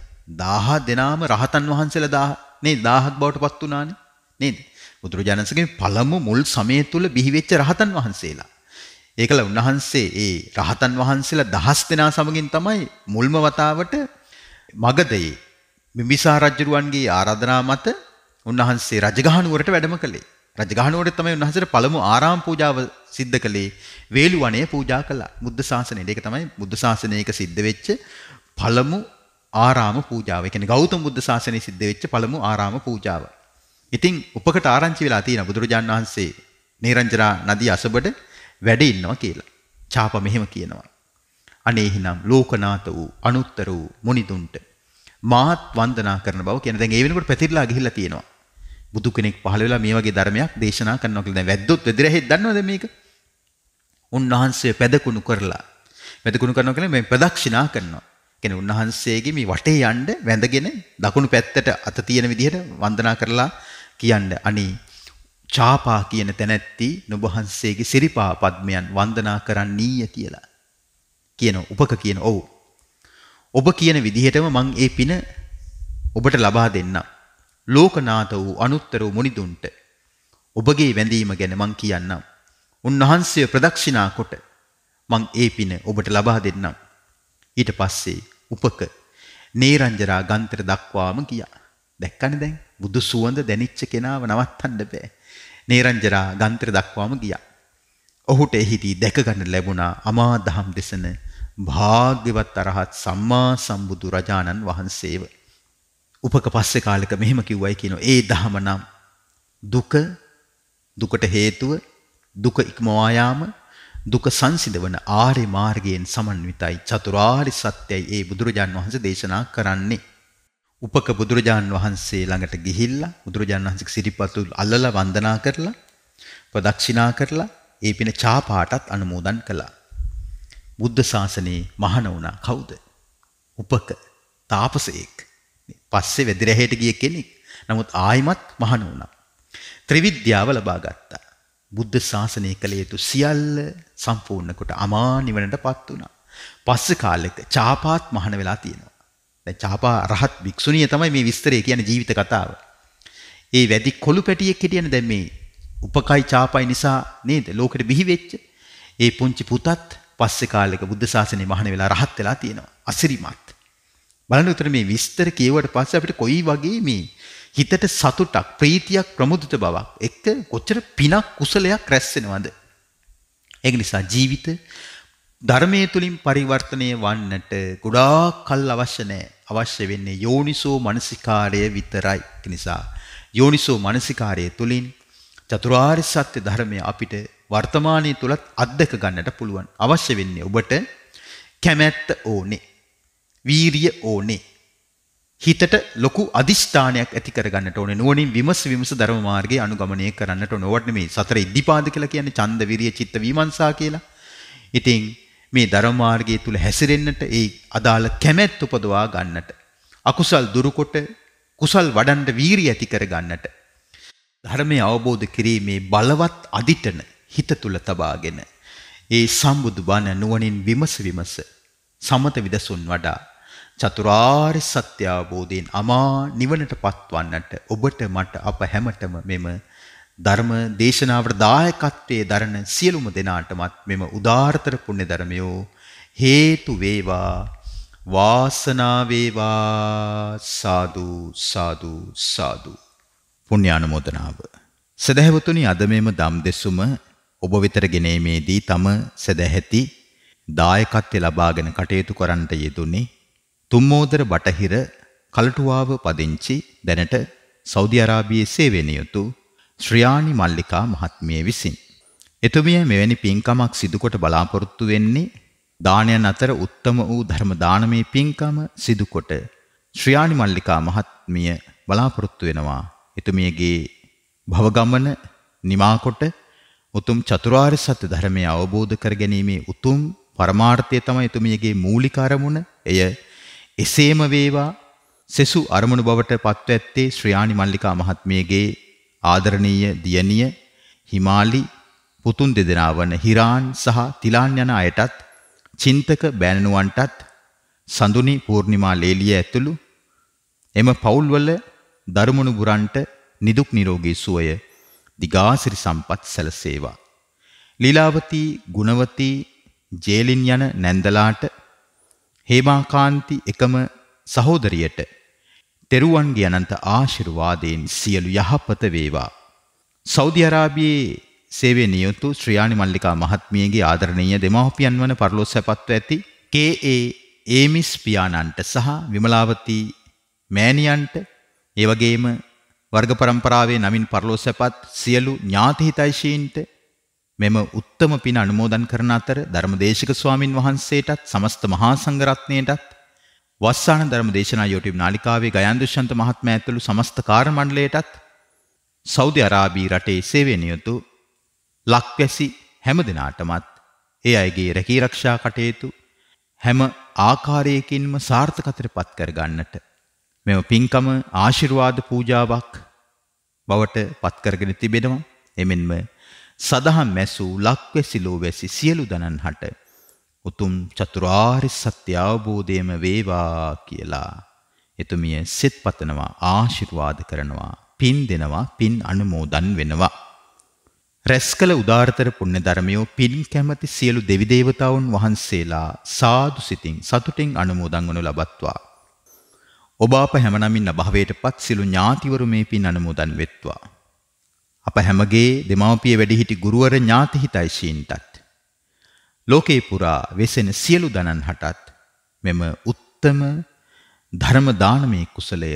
1000 දෙනාම රහතන් වහන්සේලා 1000 නේද 1000ක් බවට පත් වුණානේ නේද? බුදුරජාණන්සේගේ පළමු මුල් සමය තුල බිහිවෙච්ච රහතන් වහන්සේලා. ඒකල උන්වහන්සේ ඒ රහතන් වහන්සේලා දහස් දෙනා සමගින් තමයි මුල්ම වතාවට මගධයේ බිම්බිසාර රජුරුවන්ගේ ආරාධනා මත උන්වහන්සේ රජගහනුවරට වැඩම කළේ. රජගහනුවරේ තමයි උන්වහන්සේට පළමු ආරාම පූජාව සිද්ධ කළේ. වේලුවනේ පූජා කළා. බුද්ධ ශාසනයේ. ඒක තමයි බුද්ධ ශාසනයේක සිද්ධ වෙච්ච පළමු ආරාම පූජාව. ඒ කියන්නේ ගෞතම බුද්ධ ශාසනයේ සිද්ධ වෙච්ච පළමු ආරාම පූජාව. ඉතින් උපකට ආරංචි වෙලා තියෙන බුදුරජාන් වහන්සේ නිරංජනා නදී අසබඩ වැඩ ඉන්නවා කියලා. ඡාප මෙහෙම කියනවා. අනේ හිනම් ලෝකනාත වූ අනුත්තර වූ මුනිදුන්ට මාත් වන්දනා කරන බව කියන දැන් ඒ වෙනකොට පැතිරලා ගිහිල්ලා තියෙනවා. බුදු කෙනෙක් පහළ වෙලා මේ වගේ ධර්මයක් දේශනා කරනවා කියලා දැන් වැද්දොත් වෙදිරහෙත් දන්නවද මේක? උන්වහන්සේ පැදකුණු කරලා පැදකුණු කරනවා කියන්නේ මේ ප්‍රදක්ෂිනා කරනවා. කියන්නේ උන්වහන්සේගේ මේ වටේ යන්න වැඳගෙන දකුණු පැත්තට අත තියෙන විදිහට වන්දනා කරලා කියන්න අනේ චාපා කියන තැනැත්ති නුබහන්සේගේ සිරිපා පද්මයන් වන්දනා කරන්නීය කියලා. කියන උපක කියන ඔව්. ඔබ කියන විදිහටම මං ඒ පින ඔබට ලබා දෙන්නම්. ලෝකනාත වූ අනුත්තර වූ මුනිදුන්ට ඔබගේ වැඳීම ගැන මං කියන්නම්. උන්වහන්සේ ප්‍රදක්ෂිනා කොට මං ඒ පින ඔබට ලබා දෙන්නම්. ඊට පස්සේ උපක නේරංජරා ගන්තර දක්වාම ගියා. දැක්කනේ දැන් බුදු සුවඳ දැනිච්ච කෙනාව නවත්තන්න බෑ. නේරංජරා ගන්තර දක්වාම ගියා. ඔහුට එහිදී දැක ගන්න ලැබුණා අමා දහම් දෙසන භාග්‍යවත් අරහත් සම්මා සම්බුදු රජාණන් වහන්සේව. උපක පස්සේ කාලෙක මෙහෙම කිව්වයි කියනවා. ඒ දහම නම් දුක දුකට හේතුව දුක ඉක්මවා යාම දුක සංසිඳවන ආර්ය මාර්ගයෙන් සමන්විතයි චතුරාර්ය සත්‍යයි ඒ බුදුරජාන් වහන්සේ දේශනා කරන්නේ. උපක බුදුරජාන් වහන්සේ ළඟට ගිහිල්ලා බුදුරජාන් වහන්සේ සිරිපතු අල්ලලා වන්දනා කරලා ප්‍රදක්ෂිනා කරලා ඒ පින චාපාටත් අනුමෝදන් කළා. බුද්ධ ශාසනයේ මහණ වුණා කවුද? උපක තාපසයෙක්. පස්සේ වැදිරැහැට ගිය කෙනෙක්. නමුත් ආයිමත් මහණ වුණා. ත්‍රිවිද්‍යාව ලබා ගත්තා. බුද්ධ ශාසනය කළ යුතු සියල්ල සම්පූර්ණ කොට අමා නිවනටපත් වුණා. පස්සේ කාලෙක චාපාත් මහාන වෙලා තියෙනවා. දැන් චාපා රහත් භික්ෂුණිය තමයි මේ විස්තරය කියන්නේ ජීවිත කතාව. ඒ වැඩි කොළු පැටියෙක් හිටියන දැන් මේ උපකයි චාපයි නිසා නේද ලෝකෙට බිහි වෙච්ච. ඒ පුංචි පුතත් පස්සේ කාලෙක බුද්ධ ශාසනය මහාන වෙලා රහත් වෙලා තියෙනවා. අසිරිමත්. බලන්න උතර මේ විස්තර කියවට පස්සේ අපිට කොයි වගේ මේ හිතට සතුටක් ප්‍රීතියක් ප්‍රමුදිත බවක් එක්ක කොච්චර පිනක් කුසලයක් රැස් වෙනවද ඒක නිසා ජීවිත ධර්මයේ තුලින් පරිවර්තනය වන්නට ගොඩාක් කල් අවශ්‍ය නැහැ අවශ්‍ය වෙන්නේ යෝනිසෝ මනසිකාරය විතරයි ඒ නිසා යෝනිසෝ මනසිකාරය තුලින් චතුරාර්ය සත්‍ය ධර්මය අපිට වර්තමානයේ තුලත් අත්දක ගන්නට පුළුවන් අවශ්‍ය වෙන්නේ ඔබට කැමැත්ත ඕනේ වීරිය ඕනේ හිතට ලොකු අදිෂ්ඨානයක් ඇති කරගන්නට ඕනේ නුවණින් විමස විමස ධර්ම මාර්ගයේ අනුගමනය කරන්නට ඕනේ. ඕවට නෙමෙයි සතර ඉද්ධිපාද කියලා කියන්නේ ඡන්ද විරිය චිත්ත විමර්ශා කියලා. ඉතින් මේ ධර්ම මාර්ගයේ තුල හැසිරෙන්නට ඒ අදාළ කැමැත් උපදවා ගන්නට අකුසල් දුරුකොට කුසල් වඩන්න වීරිය ඇති කරගන්නට ධර්මයේ අවබෝධ කිරීමේ බලවත් අදිටන හිත තුල තබාගෙන ඒ සම්බුදු බණ නුවණින් විමස විමස සමත විදසුන් වඩා චතුරාර්ය සත්‍ය අවබෝධයෙන් අමා නිවනට පත්වන්නට ඔබට මට අප හැමතෙම මෙම ධර්ම දේශනාවට දායකත්වයේ දරන සියලුම දෙනාටමත් මෙම උදාාරතර පුණ්‍ය ධර්මයෝ හේතු වේවා වාසනා වේවා සාදු සාදු සාදු පුණ්‍යානුමෝදනාව සදහැවතුනි අද මෙම ධම් දෙසුම ඔබ වෙතට ගෙනීමේදී තම සදැහැති දායකත්වය ලබාගෙන කටයුතු කරන්නට යෙදුනේ තුම්මෝදර බටහිර කලටුවාව පදිංචි දැනට සෞදි අරාබියේ සේවයෙන් යුතු ශ්‍රියානි මල්ලිකා මහත්මිය විසින්. එතුමිය මෙවැනි පින්කමක් සිදුකොට බලාපොරොත්තු වෙන්නේ දානයන් අතර උත්තම වූ ධර්ම දානමේ පින්කම සිදුකොට ශ්‍රියානි මල්ලිකා මහත්මිය බලාපොරොත්තු වෙනවා. එතුමියගේ භවගමන නිමාකොට උතුම් චතුරාර්ය සත්‍ය ධර්මය අවබෝධ කර ගැනීමේ උතුම් පරමාර්ථය තමයි එතුමියගේ මූලික අරමුණ. එය එසේම වේවා සෙසු අරමුණු බවට පත්ව ඇත්තේ ශ්‍රියාණි මල්ලිකා මහත්මියගේ ආදරණීය දියණිය හිමාලි පුතුන් දෙදෙනා වන හිරාන් සහ තිලාන් යන අයටත් චින්තක බෑණනුවන්ටත් සඳුනි පූර්ණිමා ලේලිය ඇතුළු එම පවුල්වල දරුමුණු බුරන්ට නිදුක් නිරෝගී සුවය දිගාසිරි සම්පත් සැලසේවා. ලීලාවතී ගුණවතී ජේලින් යන නැන්දලාට හේමාකාන්ති එකම සහෝදරියට තෙරුවන්ගේ අනන්ත ආශිර්වාදයෙන් සියලු යහපත වේවා. සෞදි අරාබියේ සේවය නියුතු ශ්‍රියානි මල්ලිකා මහත්මියගේ ආදරණීය දෙමාපියන් වන පරලොස් සැපත්ව ඇති කේ.ඒ. ඒමිස් පියාණන්ට සහ විමලාවති මෑණියන්ට ඒ වගේම වර්ග પરම්පරාවේ නමින් පරලොස් සැපත් සියලු ඥාති හිතයිෂීන්ට මෙම උත්තම පින අනුමෝදන් කරන අතර ධර්මදේශක ස්වාමින් වහන්සේටත් සමස්ත මහා සංඝරත්නයටත් වස්සාන ධර්මදේශනා YouTube නාලිකාවේ ගයන් දුෂ්‍යන්ත මහත්මයා ඇතුළු සමස්ත කාර්ය මණ්ඩලයටත් සෞදි අරාබි රටේ සේවයෙන් යුතු ලක්වැසි හැම දිනාටමත් ඒ අයගේ රැකී ආරක්ෂා කටයුතු හැම ආකාරයකින්ම සාර්ථකතරපත් කර ගන්නට මෙම පින්කම ආශිර්වාද පූජාවක් බවට පත් කරගෙන තිබෙනවා එමෙන්ම සදහම් මැසූ ලක්වැසිලෝ වැසි සියලු දනන් හට උතුම් චතුරාරි සත්‍ය අවබෝධයම වේවා කියලා එතුමිය සෙත් පතනවා ආශිර්වාද කරනවා පින් දෙනවා පින් අනුමෝදන් වෙනවා රැස්කල උදාාරතර පුණ්‍ය ධර්මයෝ පින් කැමති සියලු දෙවිදේවතාවුන් වහන්සේලා සාදු සිතින් සතුටින් අනුමෝදන් වනු ලබත්වා ඔබ අප හැමනමින් අභාවයට පත් සිළු ඥාතිවරු මේ පින් අනුමෝදන් වෙත්වා අප හැමගේ දෙමව්පිය වැඩිහිටි ගුරුවර ඥාති හිතයිශීන්ටත් ලෝකේ පුරා වෙසෙන සියලු දනන් හටත් මෙම උත්තම ධර්ම දානමේ කුසලය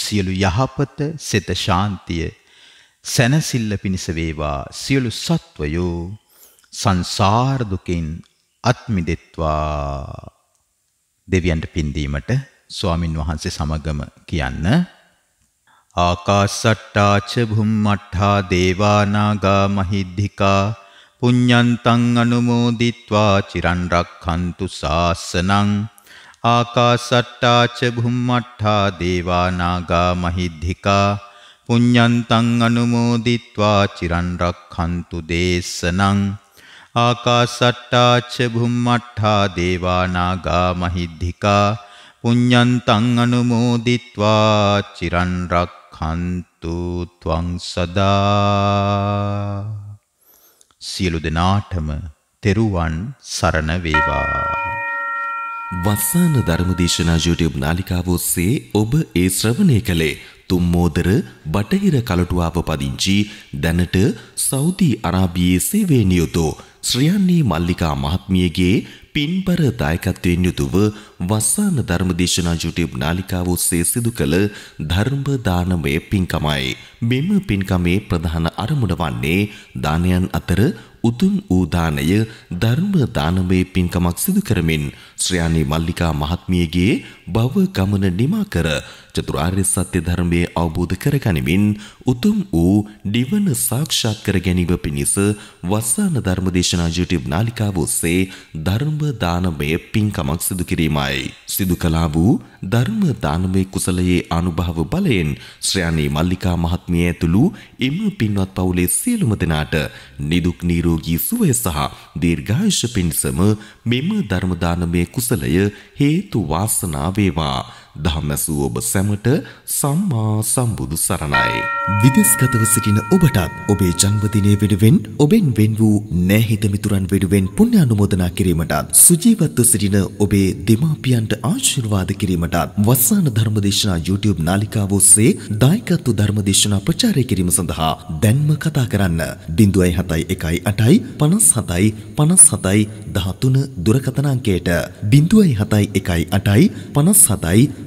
සියලු යහපත සිත ශාන්තිය සැනසille පිණිස වේවා සියලු සත්වයෝ සංසාර දුකින් අත් මිදෙත්වා දෙවියන්ට පින් දීමට ස්වාමින් වහන්සේ සමගම කියන්න ආකාසට්ටාච භුම්මට්ඨා දේවානාගා මහිද්దికා පුඤ්ඤන්තං අනුමෝදිත්වා චිරන් රක්ඛන්තු සාසනං ආකාසට්ටාච භුම්මට්ඨා දේවානාගා මහිද්దికා පුඤ්ඤන්තං අනුමෝදිත්වා චිරන් රක්ඛන්තු දේශනං ආකාසට්ටාච භුම්මට්ඨා දේවානාගා මහිද්దికා පුඤ්ඤන්තං අනුමෝදිත්වා චිරන් රක් කන්තු ත්වං සදා සියලු දෙනාටම තෙරුවන් සරණ වේවා වස්සාන ධර්මදේශනා YouTube නාලිකාව ඔස්සේ ඔබ ඒ ශ්‍රවණය කළේ තුම්මෝදර බටහිර කලටුවාව පදිංචි දැනට සෞදි අරාබියේ සේවය නියුතු ශ්‍රියන්නේ මල්ලිකා මහත්මියගේ පින්බර දායකත්වයෙන් යුතුව වස්සාන ධර්මදේශනා YouTube නාලිකාව ඔස්සේ සිදු කළ ධර්ම දානමය පින්කමයි. මෙම පින්කමේ ප්‍රධාන අරමුණ වන්නේ දානයන් අතර උතුම් වූ දානය ධර්ම දානමය පින්කමක් සිදු කරමින් ශ්‍රයානි මල්ලිකා මහත්මියගේ භව ගමන නිමා කර චතුරාර්ය සත්‍ය ධර්මයේ අවබෝධ කරගනිමින් උතුම් වූ නිවන සාක්ෂාත් කර ගැනීම පිණිස වස්සාන ධර්මදේශනා YouTube නාලිකාව ඔස්සේ ධර්ම දානමය පින්කමක් සිදු කිරීමයි. සිදු කළා වූ ධර්ම දානමය කුසලයේ අනුභව බලයෙන් ශ්‍රයානී මල්ලිකා මහත්මිය ඇතුළු එම පින්වත් පවුලේ සියලුම දෙනාට නිදුක් නිරෝගී සුවය සහ දීර්ඝායුෂ පිණිසම මෙම ධර්ම දානමය කුසලය හේතු වාසනා වේවා. ධම්මැසූ ඔබ සැමට සම්මා සම්බුදු සරණයි. විදෙස්ගතව සිටින ඔබටත් ඔබේ ජන්මදිනය වෙනුවෙන් ඔබෙන් වෙන් වූ නෑහිත මිතුරන් වෙනුවෙන් පුණ්‍ය අනුමෝදනා කිරීමටත් සුජීවත්ව සිටින ඔබේ දෙමාපියන්ට ආශිර්වාද කිරීමටත් වස්සාන ධර්මදේශනා YouTube නාලිකාව ඔස්සේ දායකත්ව ධර්මදේශනා ප්‍රචාරය කිරීම සඳහා දැන්ම කතා කරන්න 0718යි 57යි 57යි 13 දුරකථන අංකයට 0718යි 57යි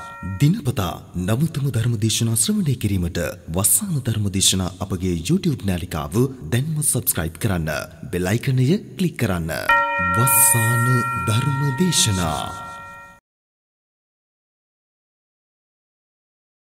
දිනපතා නවතම ධර්මදේශනා ශ්‍රවණය කිරීමට වස්සාන ධර්මදේශනා අපගේ YouTube නාලිකාව දැන්ම සබස්ක්‍රයිබ් කරන්න. බෙලයිකනය කලික් කරන්න. වස්සාන ධර්මදේශනා.